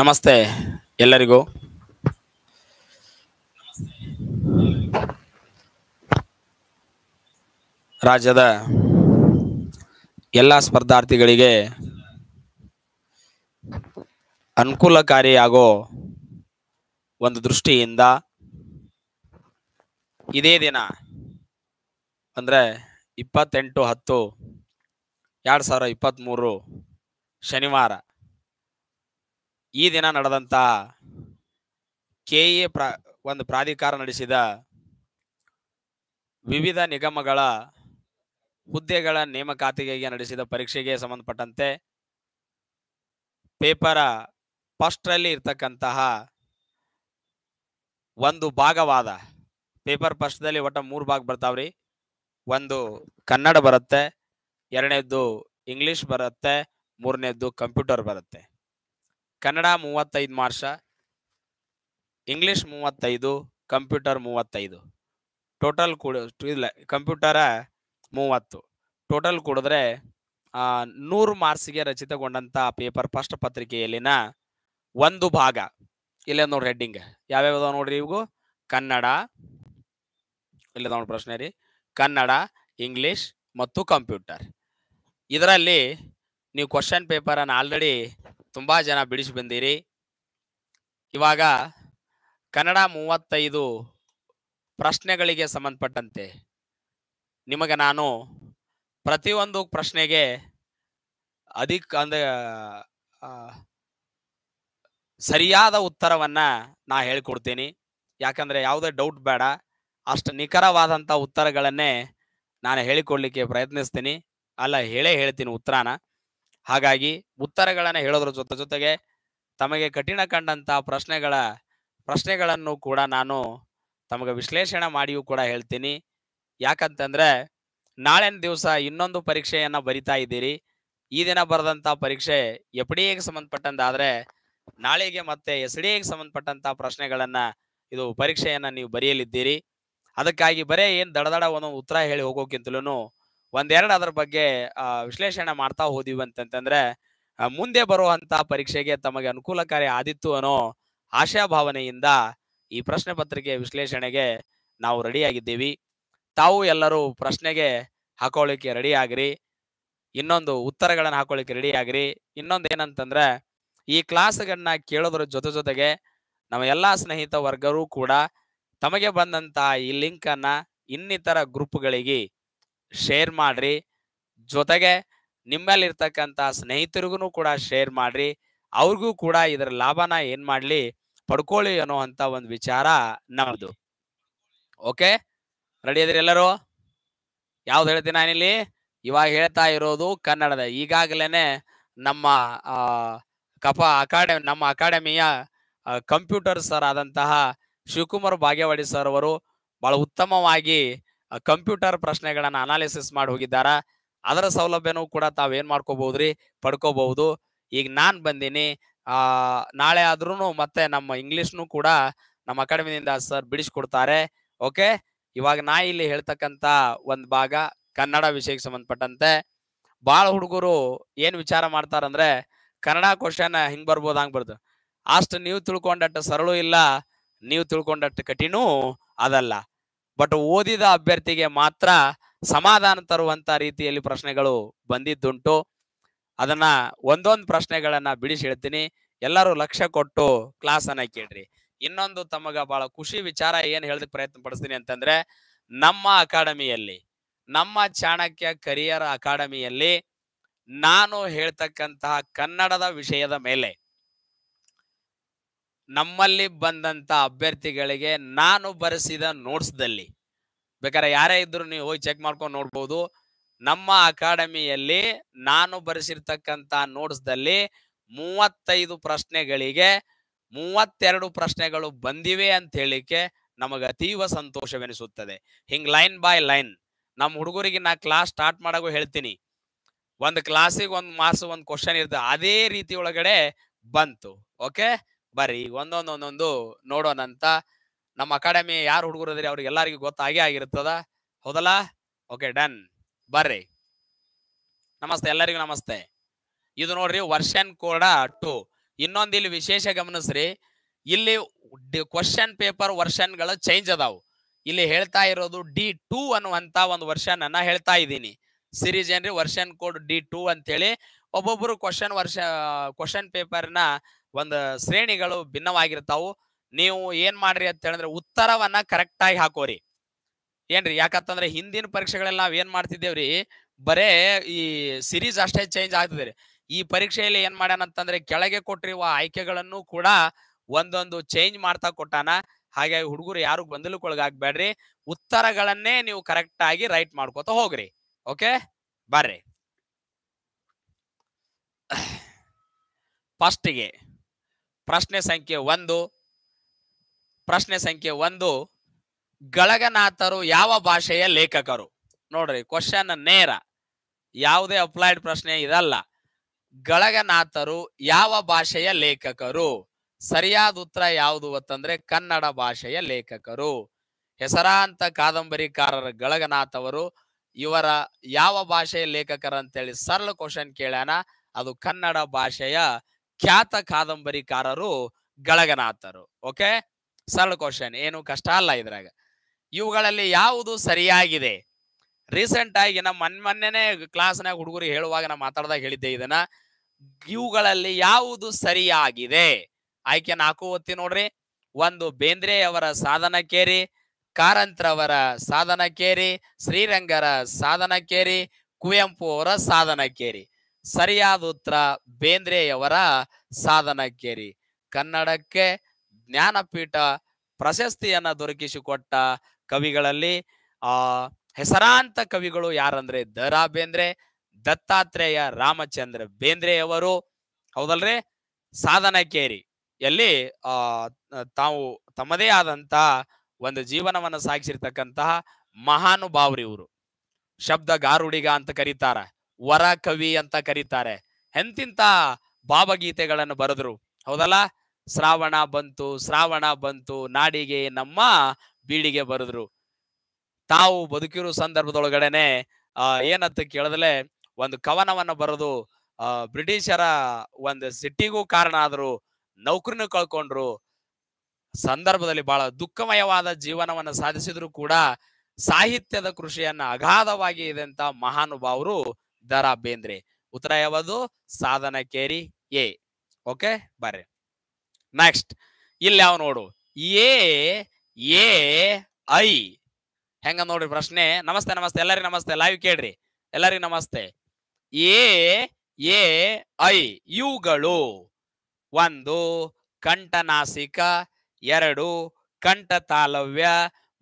ನಮಸ್ತೆ ಎಲ್ಲರಿಗೂ ರಾಜ್ಯದ ಎಲ್ಲ ಸ್ಪರ್ಧಾರ್ಥಿಗಳಿಗೆ ಅನುಕೂಲಕಾರಿಯಾಗೋ ಒಂದು ದೃಷ್ಟಿಯಿಂದ ಇದೇ ದಿನ ಅಂದರೆ ಇಪ್ಪತ್ತೆಂಟು ಹತ್ತು ಎರಡು ಸಾವಿರ ಇಪ್ಪತ್ತ್ಮೂರು ಶನಿವಾರ ಈ ದಿನ ನಡೆದಂತ ಕೆಎ ಪ್ರ ಒಂದು ಪ್ರಾಧಿಕಾರ ನಡೆಸಿದ ವಿವಿಧ ನಿಗಮಗಳ ಹುದ್ದೆಗಳ ನೇಮಕಾತಿಗೆ ನಡೆಸಿದ ಪರೀಕ್ಷೆಗೆ ಸಂಬಂಧಪಟ್ಟಂತೆ ಪೇಪರ ಫಸ್ಟ್ರಲ್ಲಿ ಇರ್ತಕ್ಕಂತಹ ಒಂದು ಭಾಗವಾದ ಪೇಪರ್ ಫಸ್ಟ್ದಲ್ಲಿ ಒಟ್ಟು ಮೂರು ಭಾಗ ಬರ್ತಾವ್ರಿ ಒಂದು ಕನ್ನಡ ಬರುತ್ತೆ ಎರಡನೇದ್ದು ಇಂಗ್ಲಿಷ್ ಬರುತ್ತೆ ಮೂರನೇದ್ದು ಕಂಪ್ಯೂಟರ್ ಬರುತ್ತೆ ಕನ್ನಡ ಮೂವತ್ತೈದು ಮಾರ್ಷ ಇಂಗ್ಲೀಷ್ ಮೂವತ್ತೈದು ಕಂಪ್ಯೂಟರ್ ಮೂವತ್ತೈದು ಟೋಟಲ್ ಕೂಡ ಇಲ್ಲ ಕಂಪ್ಯೂಟರ ಮೂವತ್ತು ಟೋಟಲ್ ಕೂಡಿದ್ರೆ ನೂರು ಮಾರ್ಕ್ಸಿಗೆ ರಚಿತಗೊಂಡಂಥ ಪೇಪರ್ ಫಸ್ಟ್ ಪತ್ರಿಕೆಯಲ್ಲಿನ ಒಂದು ಭಾಗ ಇಲ್ಲೇ ನೋಡ್ರಿ ಹೆಡ್ಡಿಂಗ್ ಯಾವ್ಯಾವ ನೋಡ್ರಿ ಇವು ಕನ್ನಡ ಇಲ್ಲ ನೋಡಿ ಪ್ರಶ್ನೆ ರೀ ಕನ್ನಡ ಇಂಗ್ಲೀಷ್ ಮತ್ತು ಕಂಪ್ಯೂಟರ್ ಇದರಲ್ಲಿ ನೀವು ಕ್ವಶನ್ ಪೇಪರನ್ನು ಆಲ್ರೆಡಿ ತುಂಬಾ ಜನ ಬಿಡಿಸಿ ಬಂದಿರಿ ಇವಾಗ ಕನ್ನಡ ಮೂವತ್ತೈದು ಪ್ರಶ್ನೆಗಳಿಗೆ ಸಂಬಂಧಪಟ್ಟಂತೆ ನಿಮಗೆ ನಾನು ಪ್ರತಿಯೊಂದು ಪ್ರಶ್ನೆಗೆ ಅಧಿಕ ಅಂದ್ರೆ ಸರಿಯಾದ ಉತ್ತರವನ್ನ ನಾ ಹೇಳಿಕೊಡ್ತೀನಿ ಯಾಕಂದ್ರೆ ಯಾವುದೇ ಡೌಟ್ ಬೇಡ ಅಷ್ಟು ನಿಖರವಾದಂಥ ಉತ್ತರಗಳನ್ನೇ ನಾನು ಹೇಳಿಕೊಡ್ಲಿಕ್ಕೆ ಪ್ರಯತ್ನಿಸ್ತೀನಿ ಅಲ್ಲ ಹೇಳೇ ಹೇಳ್ತೀನಿ ಉತ್ತರನ ಹಾಗಾಗಿ ಉತ್ತರಗಳನ್ನು ಹೇಳೋದ್ರ ಜೊತೆ ಜೊತೆಗೆ ತಮಗೆ ಕಠಿಣ ಕಂಡಂತ ಪ್ರಶ್ನೆಗಳ ಪ್ರಶ್ನೆಗಳನ್ನು ಕೂಡ ನಾನು ತಮಗೆ ವಿಶ್ಲೇಷಣೆ ಮಾಡಿಯೂ ಕೂಡ ಹೇಳ್ತೀನಿ ಯಾಕಂತಂದ್ರೆ ನಾಳೆನ ದಿವಸ ಇನ್ನೊಂದು ಪರೀಕ್ಷೆಯನ್ನು ಬರಿತಾ ಇದ್ದೀರಿ ಈ ದಿನ ಬರೆದಂಥ ಪರೀಕ್ಷೆ ಎಫ್ ಡಿ ಎಗೆ ನಾಳೆಗೆ ಮತ್ತೆ ಎಸ್ ಡಿ ಎಗೆ ಸಂಬಂಧಪಟ್ಟಂತ ಪ್ರಶ್ನೆಗಳನ್ನ ಇದು ಪರೀಕ್ಷೆಯನ್ನು ನೀವು ಬರೆಯಲಿದ್ದೀರಿ ಅದಕ್ಕಾಗಿ ಬರೇ ಏನು ದಡದಡ ಒಂದೊಂದು ಉತ್ತರ ಹೇಳಿ ಹೋಗೋಕ್ಕಿಂತಲೂ ಒಂದೆರಡು ಅದರ ಬಗ್ಗೆ ವಿಶ್ಲೇಷಣೆ ಮಾಡ್ತಾ ಹೋದಿವಿ ಅಂತಂತಂದ್ರೆ ಮುಂದೆ ಬರುವಂತ ಪರೀಕ್ಷೆಗೆ ತಮಗೆ ಅನುಕೂಲಕಾರಿ ಆದಿತ್ತು ಅನ್ನೋ ಆಶಾಭಾವನೆಯಿಂದ ಈ ಪ್ರಶ್ನೆ ಪತ್ರಿಕೆ ವಿಶ್ಲೇಷಣೆಗೆ ನಾವು ರೆಡಿಯಾಗಿದ್ದೀವಿ ತಾವು ಎಲ್ಲರೂ ಪ್ರಶ್ನೆಗೆ ಹಾಕೊಳ್ಳಿಕ್ಕೆ ರೆಡಿ ಇನ್ನೊಂದು ಉತ್ತರಗಳನ್ನು ಹಾಕೊಳ್ಳಿಕ್ಕೆ ರೆಡಿ ಆಗ್ರಿ ಇನ್ನೊಂದು ಏನಂತಂದ್ರೆ ಈ ಕ್ಲಾಸ್ಗಳನ್ನ ಕೇಳೋದ್ರ ಜೊತೆ ಜೊತೆಗೆ ನಮ್ಮ ಎಲ್ಲಾ ಸ್ನೇಹಿತ ವರ್ಗರು ಕೂಡ ತಮಗೆ ಬಂದಂತ ಈ ಲಿಂಕ್ ಇನ್ನಿತರ ಗ್ರೂಪ್ಗಳಿಗೆ ಶೇರ್ ಮಾಡ್ರಿ ಜೊತೆಗೆ ನಿಮ್ಮಲ್ಲಿರ್ತಕ್ಕಂಥ ಸ್ನೇಹಿತರಿಗೂ ಕೂಡ ಶೇರ್ ಮಾಡ್ರಿ ಅವ್ರಿಗೂ ಕೂಡ ಇದರ ಲಾಭನ ಏನ್ ಮಾಡ್ಲಿ ಪಡ್ಕೊಳ್ಳಿ ಅನ್ನೋ ಅಂತ ಒಂದು ವಿಚಾರ ನಮ್ದು ಓಕೆ ರೆಡಿ ಇದ್ರಿ ಎಲ್ಲರೂ ಯಾವ್ದು ಹೇಳ್ತೀನಿ ನಾನಿಲ್ಲಿ ಇವಾಗ ಹೇಳ್ತಾ ಇರೋದು ಕನ್ನಡದ ಈಗಾಗಲೇ ನಮ್ಮ ಕಪ ಅಕಾಡೆಮಿ ನಮ್ಮ ಅಕಾಡೆಮಿಯ ಕಂಪ್ಯೂಟರ್ ಸರ್ ಆದಂತಹ ಶಿವಕುಮಾರ್ ಭಾಗ್ಯವಾಡಿ ಸರ್ ಅವರು ಬಹಳ ಉತ್ತಮವಾಗಿ ಕಂಪ್ಯೂಟರ್ ಪ್ರಶ್ನೆಗಳನ್ನ ಅನಾಲಿಸಿಸ್ ಮಾಡಿ ಹೋಗಿದ್ದಾರ ಅದರ ಸೌಲಭ್ಯನೂ ಕೂಡ ತಾವೇನ್ ಮಾಡ್ಕೋಬಹುದ್ರಿ ಪಡ್ಕೋಬಹುದು ಈಗ ನಾನು ಬಂದೀನಿ ಆ ನಾಳೆ ಆದ್ರೂ ಮತ್ತೆ ನಮ್ಮ ಇಂಗ್ಲಿಷ್ನು ಕೂಡ ನಮ್ಮ ಅಕಾಡೆಮಿನಿಂದ ಸರ್ ಬಿಡಿಸ್ಕೊಡ್ತಾರೆ ಓಕೆ ಇವಾಗ ನಾ ಇಲ್ಲಿ ಹೇಳ್ತಕ್ಕಂತ ಒಂದು ಭಾಗ ಕನ್ನಡ ವಿಷಯಕ್ಕೆ ಸಂಬಂಧಪಟ್ಟಂತೆ ಬಾಳ ಹುಡುಗರು ಏನ್ ವಿಚಾರ ಮಾಡ್ತಾರಂದ್ರೆ ಕನ್ನಡ ಕ್ವಶನ್ ಹಿಂಗ್ ಬರ್ಬೋದು ಹಂಗ್ ಬರ್ದು ಅಷ್ಟು ನೀವು ತಿಳ್ಕೊಂಡಟ್ಟು ಸರಳು ಇಲ್ಲ ನೀವು ತಿಳ್ಕೊಂಡಟ್ಟು ಕಠಿಣೂ ಅದಲ್ಲ ಬಟ್ ಓದಿದ ಅಭ್ಯರ್ಥಿಗೆ ಮಾತ್ರ ಸಮಾಧಾನ ತರುವಂತ ರೀತಿಯಲ್ಲಿ ಪ್ರಶ್ನೆಗಳು ಬಂದಿದ್ದುಂಟು ಅದನ್ನ ಒಂದೊಂದು ಪ್ರಶ್ನೆಗಳನ್ನ ಬಿಡಿಸಿ ಹೇಳ್ತೀನಿ ಎಲ್ಲರೂ ಲಕ್ಷ್ಯ ಕೊಟ್ಟು ಕ್ಲಾಸ್ ಅನ್ನ ಕೇಳ್ರಿ ಇನ್ನೊಂದು ತಮಗ ಬಹಳ ಖುಷಿ ವಿಚಾರ ಏನ್ ಹೇಳೋದಕ್ಕೆ ಪ್ರಯತ್ನ ಪಡಿಸ್ತೀನಿ ಅಂತಂದ್ರೆ ನಮ್ಮ ಅಕಾಡೆಮಿಯಲ್ಲಿ ನಮ್ಮ ಚಾಣಕ್ಯ ಕರಿಯರ್ ಅಕಾಡೆಮಿಯಲ್ಲಿ ನಾನು ಹೇಳ್ತಕ್ಕಂತಹ ಕನ್ನಡದ ವಿಷಯದ ಮೇಲೆ ನಮ್ಮಲ್ಲಿ ಬಂದಂತ ಅಭ್ಯರ್ಥಿಗಳಿಗೆ ನಾನು ಬರೆಸಿದ ನೋಟ್ಸ್ದಲ್ಲಿ ಬೇಕಾದ್ರೆ ಯಾರೇ ಇದ್ರು ನೀವು ಹೋಗಿ ಚೆಕ್ ಮಾಡ್ಕೊಂಡು ನೋಡ್ಬೋದು ನಮ್ಮ ಅಕಾಡೆಮಿಯಲ್ಲಿ ನಾನು ಬರೆಸಿರ್ತಕ್ಕಂತ ನೋಟ್ಸ್ದಲ್ಲಿ ಮೂವತ್ತೈದು ಪ್ರಶ್ನೆಗಳಿಗೆ ಮೂವತ್ತೆರಡು ಪ್ರಶ್ನೆಗಳು ಬಂದಿವೆ ಅಂತ ಹೇಳಿಕೆ ನಮಗೆ ಅತೀವ ಸಂತೋಷವೆನಿಸುತ್ತದೆ ಹಿಂಗ್ ಲೈನ್ ಬೈ ಲೈನ್ ನಮ್ಮ ಹುಡುಗರಿಗೆ ನಾ ಕ್ಲಾಸ್ ಸ್ಟಾರ್ಟ್ ಮಾಡೋಕ್ಕೂ ಹೇಳ್ತೀನಿ ಒಂದು ಕ್ಲಾಸಿಗೆ ಒಂದು ಮಾಸ ಒಂದು ಕ್ವಶನ್ ಇರ್ತದೆ ಅದೇ ರೀತಿ ಒಳಗಡೆ ಬಂತು ಓಕೆ ಬರ್ರಿ ಒಂದೊಂದೊಂದೊಂದು ನೋಡೋಣ ಅಂತ ನಮ್ಮ ಅಕಾಡೆಮಿ ಯಾರು ಹುಡುಗರು ಅದ್ರಿ ಅವ್ರಿಗೆ ಎಲ್ಲರಿಗೂ ಗೊತ್ತಾಗೇ ಆಗಿರ್ತದ ಹೌದಲ್ಲ ಓಕೆ ಡನ್ ಬರ್ರಿ ನಮಸ್ತೆ ಎಲ್ಲರಿಗೂ ನಮಸ್ತೆ ಇದು ನೋಡ್ರಿ ವರ್ಷನ್ ಕೂಡ ಟು ಇನ್ನೊಂದು ಇಲ್ಲಿ ವಿಶೇಷ ಗಮನಿಸ್ರಿ ಇಲ್ಲಿ ಕ್ವಶನ್ ಪೇಪರ್ ವರ್ಷನ್ಗಳು ಚೇಂಜ್ ಅದಾವು ಇಲ್ಲಿ ಹೇಳ್ತಾ ಇರೋದು ಡಿ ಟೂ ಅನ್ನುವಂತ ಒಂದು ವರ್ಷನ್ ಅನ್ನ ಹೇಳ್ತಾ ಇದ್ದೀನಿ ಸಿರೀಸ್ ಏನ್ರಿ ವರ್ಷನ್ ಕೋಡ್ ಡಿ ಟೂ ಅಂತೇಳಿ ಒಬ್ಬೊಬ್ರು ಕ್ವಶನ್ ವರ್ಷ ಕ್ವಶನ್ ಪೇಪರ್ನ ಒಂದು ಶ್ರೇಣಿಗಳು ಭಿನ್ನವಾಗಿರ್ತಾವು ನೀವು ಏನ್ ಮಾಡ್ರಿ ಅಂತ ಹೇಳಿದ್ರೆ ಉತ್ತರವನ್ನ ಕರೆಕ್ಟ್ ಆಗಿ ಹಾಕೋರಿ ಏನ್ರಿ ಯಾಕಂತಂದ್ರೆ ಹಿಂದಿನ ಪರೀಕ್ಷೆಗಳಲ್ಲಿ ನಾವ್ ಏನ್ ಮಾಡ್ತಿದ್ದೇವ್ರಿ ಬರೇ ಈ ಸಿರೀಸ್ ಅಷ್ಟೇ ಚೇಂಜ್ ರೀ ಈ ಪರೀಕ್ಷೆಯಲ್ಲಿ ಏನ್ ಮಾಡ್ಯಾನಂತಂದ್ರೆ ಕೆಳಗೆ ಕೊಟ್ಟಿರುವ ಆಯ್ಕೆಗಳನ್ನು ಕೂಡ ಒಂದೊಂದು ಚೇಂಜ್ ಮಾಡ್ತಾ ಕೊಟ್ಟಾನ ಹಾಗೆ ಹುಡುಗರು ಯಾರು ಗೊಂದಲಕ್ಕೊಳಗಾಗ್ಬೇಡ್ರಿ ಉತ್ತರಗಳನ್ನೇ ನೀವು ಕರೆಕ್ಟ್ ಆಗಿ ರೈಟ್ ಮಾಡ್ಕೋತ ಹೋಗ್ರಿ ಓಕೆ ಬರ್ರಿ ಫಸ್ಟಿಗೆ ಪ್ರಶ್ನೆ ಸಂಖ್ಯೆ ಒಂದು ಪ್ರಶ್ನೆ ಸಂಖ್ಯೆ ಒಂದು ಗಳಗನಾಥರು ಯಾವ ಭಾಷೆಯ ಲೇಖಕರು ನೋಡ್ರಿ ಕ್ವಶನ್ ನೇರ ಯಾವುದೇ ಅಪ್ಲೈಡ್ ಪ್ರಶ್ನೆ ಇರಲ್ಲ ಗಳಗನಾಥರು ಯಾವ ಭಾಷೆಯ ಲೇಖಕರು ಸರಿಯಾದ ಉತ್ತರ ಯಾವುದು ಅಂತಂದ್ರೆ ಕನ್ನಡ ಭಾಷೆಯ ಲೇಖಕರು ಹೆಸರಾಂತ ಕಾದಂಬರಿಕಾರರ ಗಳಗನಾಥ್ ಅವರು ಇವರ ಯಾವ ಭಾಷೆಯ ಲೇಖಕರ ಅಂತೇಳಿ ಸರಳ ಕ್ವಶನ್ ಕೇಳ್ಯಾನ ಅದು ಕನ್ನಡ ಭಾಷೆಯ ಖ್ಯಾತ ಕಾದಂಬರಿಕಾರರು ಗಳಗನಾಥರು ಓಕೆ ಸರಳ ಕ್ವಶನ್ ಏನು ಕಷ್ಟ ಅಲ್ಲ ಇದ್ರಾಗ ಇವುಗಳಲ್ಲಿ ಯಾವುದು ಸರಿಯಾಗಿದೆ ರೀಸೆಂಟ್ ಆಗಿ ನಮ್ಮ ಮನ್ ಮೊನ್ನೆನೆ ಕ್ಲಾಸ್ನಾಗ ಹುಡುಗರು ಹೇಳುವಾಗ ನಾ ಮಾತಾಡ್ದಾಗ ಹೇಳಿದ್ದೆ ಇದನ್ನ ಇವುಗಳಲ್ಲಿ ಯಾವುದು ಸರಿಯಾಗಿದೆ ಆಯ್ಕೆ ನಾಲ್ಕು ಒತ್ತಿ ನೋಡ್ರಿ ಒಂದು ಬೇಂದ್ರೆಯವರ ಸಾಧನಕೇರಿ ಕಾರಂತ್ರವರ ಸಾಧನಕೇರಿ ಶ್ರೀರಂಗರ ಸಾಧನಕೇರಿ ಕುವೆಂಪು ಅವರ ಸಾಧನಕೇರಿ ಸರಿಯಾದ ಉತ್ತರ ಬೇಂದ್ರೆಯವರ ಸಾಧನಕೇರಿ ಕನ್ನಡಕ್ಕೆ ಜ್ಞಾನಪೀಠ ಪ್ರಶಸ್ತಿಯನ್ನ ದೊರಕಿಸಿಕೊಟ್ಟ ಕವಿಗಳಲ್ಲಿ ಆ ಹೆಸರಾಂತ ಕವಿಗಳು ಯಾರಂದ್ರೆ ದ ರಾ ಬೇಂದ್ರೆ ದತ್ತಾತ್ರೇಯ ರಾಮಚಂದ್ರ ಬೇಂದ್ರೆಯವರು ಹೌದಲ್ರಿ ಸಾಧನಕೇರಿ ಎಲ್ಲಿ ಆ ತಾವು ತಮ್ಮದೇ ಆದಂತಹ ಒಂದು ಜೀವನವನ್ನು ಸಾಗಿಸಿರ್ತಕ್ಕಂತಹ ಮಹಾನುಭಾವ್ರಿ ಇವರು ಶಬ್ದ ಗಾರುಡಿಗ ಅಂತ ಕರೀತಾರ ವರ ಕವಿ ಅಂತ ಕರೀತಾರೆ ಎಂತಿಂತ ಭಾವಗೀತೆಗಳನ್ನು ಬರೆದ್ರು ಹೌದಲ್ಲ ಶ್ರಾವಣ ಬಂತು ಶ್ರಾವಣ ಬಂತು ನಾಡಿಗೆ ನಮ್ಮ ಬೀಡಿಗೆ ಬರೆದ್ರು ತಾವು ಬದುಕಿರೋ ಸಂದರ್ಭದೊಳಗಡೆನೆ ಏನಂತ ಕೇಳಿದ್ರೆ ಒಂದು ಕವನವನ್ನ ಬರೆದು ಬ್ರಿಟಿಷರ ಒಂದು ಸಿಟ್ಟಿಗೂ ಕಾರಣ ಆದ್ರು ನೌಕರಿನ ಕಳ್ಕೊಂಡ್ರು ಸಂದರ್ಭದಲ್ಲಿ ಬಹಳ ದುಃಖಮಯವಾದ ಜೀವನವನ್ನು ಸಾಧಿಸಿದ್ರು ಕೂಡ ಸಾಹಿತ್ಯದ ಕೃಷಿಯನ್ನ ಅಗಾಧವಾಗಿ ಅಂತ ಮಹಾನುಭಾವರು ದರಾ ಬೇಂದ್ರೆ ಉತ್ತರ ಯಾವುದು ಸಾಧನಕೇರಿ ಎ ಓಕೆ ಬರ್ರಿ ನೆಕ್ಸ್ಟ್ ಇಲ್ಲಿ ಯಾವ ನೋಡು ಎ ಎ ಐ ಹೆಂಗ ನೋಡ್ರಿ ಪ್ರಶ್ನೆ ನಮಸ್ತೆ ನಮಸ್ತೆ ಎಲ್ಲರಿಗೂ ನಮಸ್ತೆ ಲೈವ್ ಕೇಳ್ರಿ ಎಲ್ಲರಿಗೂ ನಮಸ್ತೆ ಎ ಎ ಐ ಇವುಗಳು ಒಂದು ಕಂಠನಾಸಿಕ ಎರಡು ಕಂಠ ತಾಲವ್ಯ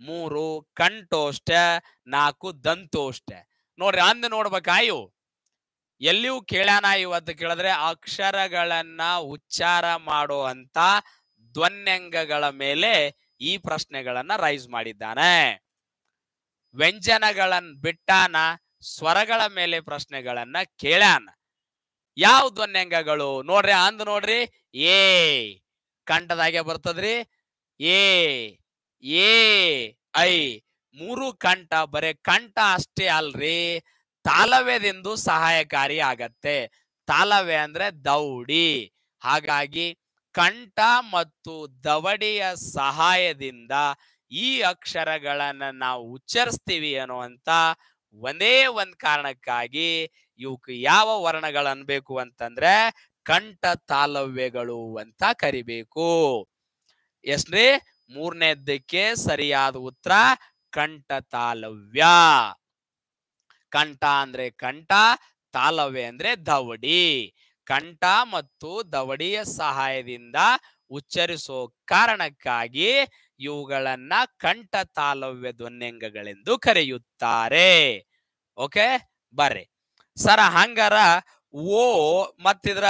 ಮೂರು ಕಂಠೋಷ್ಟ ನಾಲ್ಕು ದಂತೋಷ್ಟ ನೋಡ್ರಿ ಅಂದ್ ನೋಡ್ಬೇಕಾಯು ಎಲ್ಲಿಯೂ ಕೇಳ್ಯಾನ ಇವತ್ತು ಕೇಳಿದ್ರೆ ಅಕ್ಷರಗಳನ್ನ ಉಚ್ಚಾರ ಮಾಡುವಂತ ಧ್ವನ್ಯಂಗಗಳ ಮೇಲೆ ಈ ಪ್ರಶ್ನೆಗಳನ್ನ ರೈಸ್ ಮಾಡಿದ್ದಾನೆ ವ್ಯಂಜನಗಳನ್ ಬಿಟ್ಟಾನ ಸ್ವರಗಳ ಮೇಲೆ ಪ್ರಶ್ನೆಗಳನ್ನ ಕೇಳಾನ ಯಾವ ಧ್ವನ್ಯಂಗಗಳು ನೋಡ್ರಿ ಅಂದ್ ನೋಡ್ರಿ ಏ ಕಂಠದಾಗೆ ಬರ್ತದ್ರಿ ಏ ಏ ಐ ಮೂರು ಕಂಠ ಬರೇ ಕಂಠ ಅಷ್ಟೇ ಅಲ್ರಿ ತಾಲವ್ಯದಿಂದು ಸಹಾಯಕಾರಿ ಆಗತ್ತೆ ತಾಲವ್ಯ ಅಂದ್ರೆ ದೌಡಿ ಹಾಗಾಗಿ ಕಂಠ ಮತ್ತು ದವಡಿಯ ಸಹಾಯದಿಂದ ಈ ಅಕ್ಷರಗಳನ್ನ ನಾವು ಉಚ್ಚರಿಸ್ತೀವಿ ಅನ್ನುವಂತ ಒಂದೇ ಒಂದ್ ಕಾರಣಕ್ಕಾಗಿ ಇವಕ್ಕೆ ಯಾವ ವರ್ಣಗಳು ಅನ್ಬೇಕು ಅಂತಂದ್ರೆ ಕಂಠ ತಾಲವ್ಯಗಳು ಅಂತ ಕರಿಬೇಕು ಎಷ್ಟ್ರಿ ಮೂರನೇದಕ್ಕೆ ಸರಿಯಾದ ಉತ್ತರ ಕಂಠ ತಾಲವ್ಯ ಕಂಠ ಅಂದ್ರೆ ಕಂಠ ತಾಲವ್ಯ ಅಂದ್ರೆ ದವಡಿ ಕಂಠ ಮತ್ತು ದವಡಿಯ ಸಹಾಯದಿಂದ ಉಚ್ಚರಿಸೋ ಕಾರಣಕ್ಕಾಗಿ ಇವುಗಳನ್ನ ಕಂಠ ತಾಲವ್ಯ ಧ್ವನ್ಯಂಗಗಳೆಂದು ಕರೆಯುತ್ತಾರೆ ಓಕೆ ಬರ್ರಿ ಸರ ಹಂಗಾರ ಓ ಮತ್ತಿದ್ರ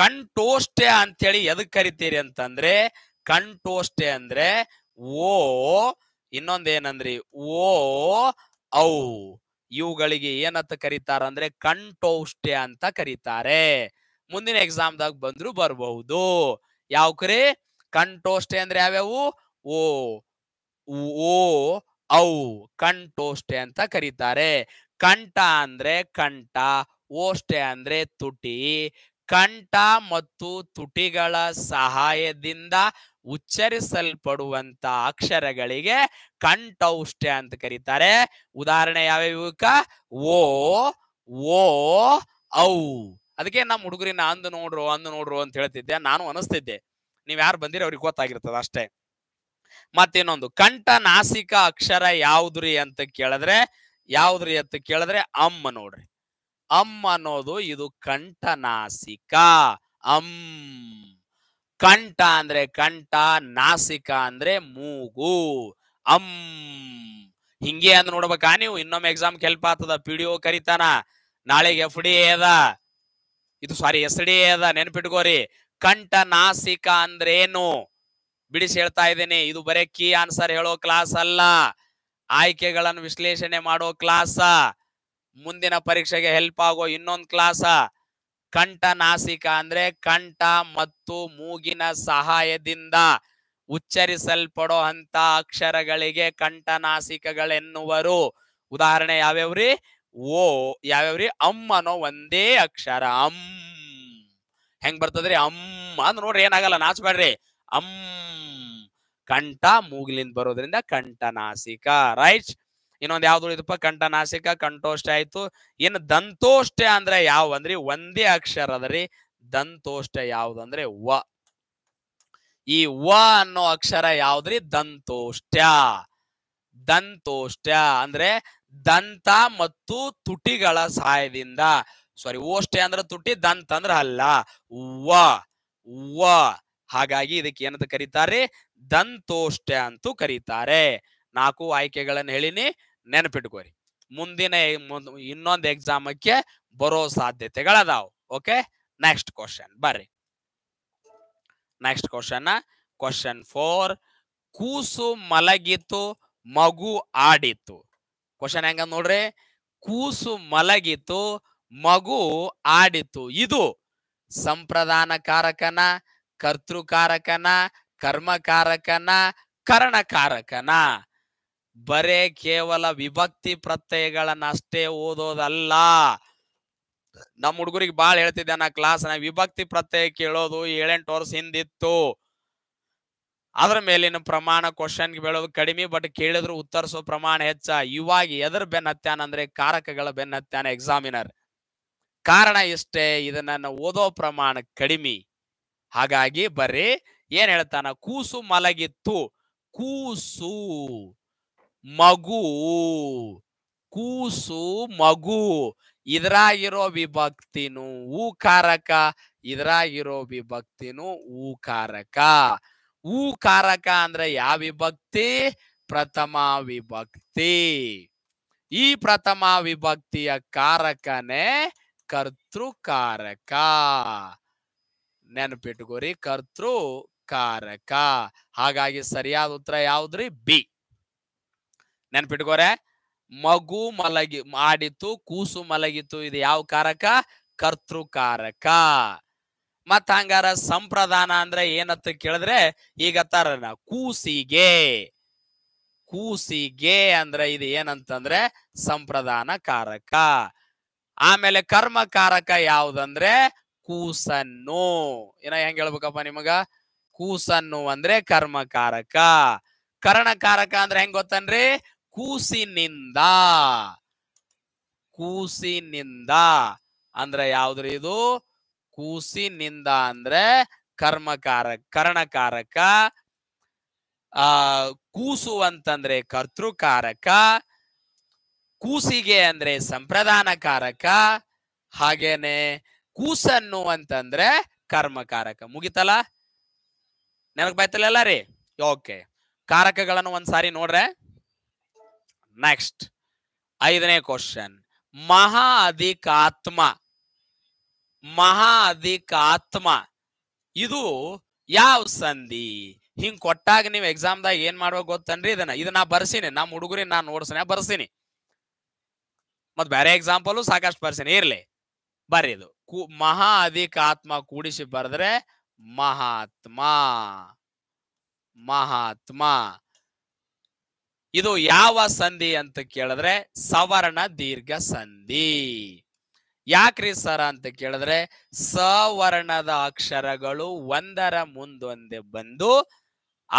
ಕಂಠೋಷ್ಟೆ ಅಂತೇಳಿ ಎದಕ್ ಕರಿತೀರಿ ಅಂತಂದ್ರೆ ಕಂಠೋಷ್ಟೆ ಅಂದ್ರೆ ಓ ಇನ್ನೊಂದೇನಂದ್ರಿ ಓ ಔ ಇವುಗಳಿಗೆ ಏನಂತ ಕರೀತಾರ ಅಂದ್ರೆ ಕಂಠೋಷ್ಟೆ ಅಂತ ಕರೀತಾರೆ ಮುಂದಿನ ಎಕ್ಸಾಮ್ ದಾಗ ಬಂದ್ರು ಬರಬಹುದು ಯಾವ್ಕ್ರಿ ಕಂಠೋಷ್ಟೆ ಅಂದ್ರೆ ಯಾವ್ಯಾವು ಓ ಓ ಔ ಕಂಠೋಷ್ಟೆ ಅಂತ ಕರೀತಾರೆ ಕಂಠ ಅಂದ್ರೆ ಕಂಠ ಓಷ್ಟೆ ಅಂದ್ರೆ ತುಟಿ ಕಂಠ ಮತ್ತು ತುಟಿಗಳ ಸಹಾಯದಿಂದ ಉಚ್ಚರಿಸಲ್ಪಡುವಂತ ಅಕ್ಷರಗಳಿಗೆ ಕಂಠೌಷ್ಟ ಅಂತ ಕರೀತಾರೆ ಉದಾಹರಣೆ ಯಾವ್ಯಾವಕ್ಕ ಓ ಓ ಔ ಅದಕ್ಕೆ ನಮ್ಮ ಹುಡುಗರಿನ ಅಂದು ನೋಡ್ರು ಅಂದು ನೋಡ್ರು ಅಂತ ಹೇಳ್ತಿದ್ದೆ ನಾನು ಅನಿಸ್ತಿದ್ದೆ ನೀವ್ ಯಾರು ಬಂದಿರಿ ಅವ್ರಿಗೆ ಗೊತ್ತಾಗಿರ್ತದ ಅಷ್ಟೇ ಮತ್ತೇನೊಂದು ಕಂಠ ನಾಸಿಕ ಅಕ್ಷರ ಯಾವ್ದ್ರಿ ಅಂತ ಕೇಳಿದ್ರೆ ಯಾವ್ದ್ರಿ ಅಂತ ಕೇಳಿದ್ರೆ ಅಮ್ಮ ನೋಡ್ರಿ ಅಮ್ಮ ಅನ್ನೋದು ಇದು ನಾಸಿಕ ಅಂ ಕಂಠ ಅಂದ್ರೆ ಕಂಠ ನಾಸಿಕ ಅಂದ್ರೆ ಮೂಗು ಅಂ ಹಿಂಗೆ ಅಂದ್ ನೋಡ್ಬೇಕಾ ನೀವು ಇನ್ನೊಮ್ಮೆ ಎಕ್ಸಾಮ್ ಹೆಲ್ಪ್ ಆತದ ಪಿ ಡಿ ಕರಿತಾನ ನಾಳೆಗೆ ಎಫ್ ಡಿ ಅದ ಇದು ಸಾರಿ ಎಸ್ ಡಿ ಅದ ನೆನ್ಪಿಟ್ಕೋರಿ ಕಂಠ ನಾಸಿಕ ಅಂದ್ರೆ ಏನು ಬಿಡಿಸಿ ಹೇಳ್ತಾ ಇದ್ದೀನಿ ಇದು ಬರೀ ಕೀ ಆನ್ಸರ್ ಹೇಳೋ ಕ್ಲಾಸ್ ಅಲ್ಲ ಆಯ್ಕೆಗಳನ್ನು ವಿಶ್ಲೇಷಣೆ ಮಾಡೋ ಕ್ಲಾಸ ಮುಂದಿನ ಪರೀಕ್ಷೆಗೆ ಹೆಲ್ಪ್ ಆಗೋ ಇನ್ನೊಂದು ಕ್ಲಾಸ ಕಂಠನಾಸಿಕ ಅಂದ್ರೆ ಕಂಠ ಮತ್ತು ಮೂಗಿನ ಸಹಾಯದಿಂದ ಉಚ್ಚರಿಸಲ್ಪಡೋ ಅಂತ ಅಕ್ಷರಗಳಿಗೆ ಕಂಠನಾಸಿಕಗಳೆನ್ನುವರು ಉದಾಹರಣೆ ಯಾವ್ಯಾವ್ರಿ ಓ ಯಾವ್ಯಾವ್ರಿ ಅಮ್ ಅನ್ನೋ ಒಂದೇ ಅಕ್ಷರ ಅಂ ಹೆಂಗ್ ಬರ್ತದ್ರಿ ಅಮ್ ಅಂದ್ ನೋಡ್ರಿ ಏನಾಗಲ್ಲ ಬೇಡ್ರಿ ಅಂ ಕಂಠ ಮೂಗಿಲಿಂದ ಬರೋದ್ರಿಂದ ಕಂಠನಾಸಿಕ ರೈಟ್ ಇನ್ನೊಂದು ಯಾವ್ದು ಉಳಿದಪ್ಪ ನಾಸಿಕ ಕಂಠೋಷ್ಟ ಆಯ್ತು ಇನ್ನು ದಂತೋಷ್ಟ ಅಂದ್ರೆ ಯಾವ ಅಂದ್ರಿ ಒಂದೇ ಅಕ್ಷರ ಅದರಿ ದಂತೋಷ್ಟ ಯಾವ್ದಂದ್ರೆ ವ ಈ ವ ಅನ್ನೋ ಅಕ್ಷರ ಯಾವ್ದ್ರಿ ದಂತೋಷ್ಟ ದಂತೋಷ್ಟ ಅಂದ್ರೆ ದಂತ ಮತ್ತು ತುಟಿಗಳ ಸಹಾಯದಿಂದ ಸಾರಿ ಓಷ್ಟೆ ಅಂದ್ರೆ ತುಟಿ ದಂತ ಅಂದ್ರೆ ಅಲ್ಲ ವ ವ ಹಾಗಾಗಿ ಇದಕ್ಕೆ ಏನಂತ ಕರೀತಾರೆ ದಂತೋಷ್ಟ ಅಂತೂ ಕರೀತಾರೆ ನಾಲ್ಕು ಆಯ್ಕೆಗಳನ್ನು ಹೇಳಿನಿ ನೆನಪಿಟ್ಕೋರಿ ಮುಂದಿನ ಇನ್ನೊಂದು ಎಕ್ಸಾಮಕ್ಕೆ ಬರೋ ಸಾಧ್ಯತೆಗಳದಾವು ಓಕೆ ನೆಕ್ಸ್ಟ್ ಕ್ವಶನ್ ಬರ್ರಿ ನೆಕ್ಸ್ಟ್ ಕ್ವಶನ್ ಕ್ವಶನ್ ಫೋರ್ ಕೂಸು ಮಲಗಿತು ಮಗು ಆಡಿತು ಕ್ವಶನ್ ಹೆಂಗ ನೋಡ್ರಿ ಕೂಸು ಮಲಗಿತು ಮಗು ಆಡಿತು ಇದು ಸಂಪ್ರದಾನ ಕಾರಕನ ಕರ್ತೃಕಾರಕನ ಕರ್ಮಕಾರಕನ ಕರ್ಣಕಾರಕನ ಬರೇ ಕೇವಲ ವಿಭಕ್ತಿ ಅಷ್ಟೇ ಓದೋದಲ್ಲ ನಮ್ಮ ಹುಡುಗರಿಗೆ ಬಾಳ್ ಹೇಳ್ತಿದ್ದೆ ನಾ ಕ್ಲಾಸ್ ನ ವಿಭಕ್ತಿ ಪ್ರತ್ಯಯ ಕೇಳೋದು ಏಳೆಂಟು ವರ್ಷ ಹಿಂದಿತ್ತು ಅದ್ರ ಮೇಲಿನ ಪ್ರಮಾಣ ಕ್ವಶನ್ ಬೆಳೋದು ಕಡಿಮೆ ಬಟ್ ಕೇಳಿದ್ರು ಉತ್ತರಿಸೋ ಪ್ರಮಾಣ ಹೆಚ್ಚ ಇವಾಗ ಎದ್ರ ಬೆನ್ನತ್ಯಾನ ಅಂದ್ರೆ ಕಾರಕಗಳ ಬೆನ್ನತ್ಯಾನ ಎಕ್ಸಾಮಿನರ್ ಕಾರಣ ಇಷ್ಟೇ ಇದನ್ನ ಓದೋ ಪ್ರಮಾಣ ಕಡಿಮೆ ಹಾಗಾಗಿ ಬರ್ರಿ ಏನ್ ಹೇಳ್ತಾನ ಕೂಸು ಮಲಗಿತ್ತು ಕೂಸು ಮಗು ಕೂಸು ಮಗು ಇದ್ರಾಗಿರೋ ವಿಭಕ್ತಿನು ಊಕಾರಕ ಇದ್ರಾಗಿರೋ ವಿಭಕ್ತಿನೂ ಊಕಾರಕ ಊಕಾರಕ ಅಂದ್ರೆ ಯಾವ ವಿಭಕ್ತಿ ಪ್ರಥಮ ವಿಭಕ್ತಿ ಈ ಪ್ರಥಮ ವಿಭಕ್ತಿಯ ಕಾರಕನೇ ಕರ್ತೃಕಾರಕ ನೆನಪಿಟ್ಕೋರಿ ಕರ್ತೃಕಾರಕ ಹಾಗಾಗಿ ಸರಿಯಾದ ಉತ್ತರ ಯಾವ್ದ್ರಿ ಬಿ ನೆನ್ಪಿಟ್ಕೋರೆ ಮಗು ಮಲಗಿ ಮಾಡಿತು ಕೂಸು ಮಲಗಿತು ಇದು ಯಾವ ಕಾರಕ ಕರ್ತೃಕಾರಕ ಮತ್ತ ಹಂಗಾರ ಸಂಪ್ರದಾನ ಅಂದ್ರೆ ಏನತ್ತ ಕೇಳಿದ್ರೆ ಈಗ ತರನಾ ಕೂಸಿಗೆ ಕೂಸಿಗೆ ಅಂದ್ರೆ ಇದು ಏನಂತಂದ್ರೆ ಸಂಪ್ರದಾನ ಕಾರಕ ಆಮೇಲೆ ಕರ್ಮ ಕಾರಕ ಯಾವ್ದಂದ್ರೆ ಕೂಸನ್ನು ಏನ ಹೆಂಗ್ ಹೇಳ್ಬೇಕಪ್ಪ ನಿಮಗ ಕೂಸನ್ನು ಅಂದ್ರೆ ಕರ್ಮಕಾರಕ ಕರ್ಣಕಾರಕ ಅಂದ್ರೆ ಹೆಂಗ್ ಗೊತ್ತನ್ರಿ ಕೂಸಿನಿಂದ ಕೂಸಿನಿಂದ ಅಂದ್ರೆ ಯಾವ್ದ್ರಿ ಇದು ಕೂಸಿನಿಂದ ಅಂದ್ರೆ ಕರ್ಮಕಾರ ಕರ್ಣಕಾರಕ ಆ ಕೂಸು ಅಂತಂದ್ರೆ ಕರ್ತೃಕಾರಕ ಕೂಸಿಗೆ ಅಂದ್ರೆ ಸಂಪ್ರದಾನಕಾರಕ ಹಾಗೇನೆ ಕೂಸನ್ನು ಅಂತಂದ್ರೆ ಕರ್ಮಕಾರಕ ಮುಗಿತಲ್ಲ ನೆನಕ್ ಬಾಯ್ತಲ್ಲ ರೀ ಓಕೆ ಕಾರಕಗಳನ್ನು ಒಂದ್ಸಾರಿ ನೋಡ್ರೆ ನೆಕ್ಸ್ಟ್ ಐದನೇ ಕ್ವಶನ್ ಮಹಾ ಅಧಿಕಾತ್ಮ ಮಹಾ ಅಧಿಕಾತ್ಮ ಇದು ಯಾವ ಸಂಧಿ ಹಿಂಗ್ ಕೊಟ್ಟಾಗ ನೀವು ಎಕ್ಸಾಮ್ದಾಗ ಏನ್ ಮಾಡ್ಬೇಕು ಗೊತ್ತನ್ರಿ ಇದನ್ನ ಇದನ್ನ ಬರ್ಸೀನಿ ನಮ್ಮ ಹುಡುಗರಿ ನಾ ನೋಡ್ಸನ ಬರ್ಸೀನಿ ಮತ್ ಬೇರೆ ಎಕ್ಸಾಂಪಲ್ ಸಾಕಷ್ಟು ಬರ್ಸೀನಿ ಇರ್ಲಿ ಬರ್ರಿ ಇದು ಮಹಾ ಅಧಿಕಾತ್ಮ ಕೂಡಿಸಿ ಬರೆದ್ರೆ ಮಹಾತ್ಮ ಮಹಾತ್ಮ ಇದು ಯಾವ ಸಂಧಿ ಅಂತ ಕೇಳಿದ್ರೆ ಸವರ್ಣ ದೀರ್ಘ ಸಂಧಿ ಯಾಕ್ರಿ ಸರ ಅಂತ ಕೇಳಿದ್ರೆ ಸವರ್ಣದ ಅಕ್ಷರಗಳು ಒಂದರ ಮುಂದೊಂದೆ ಬಂದು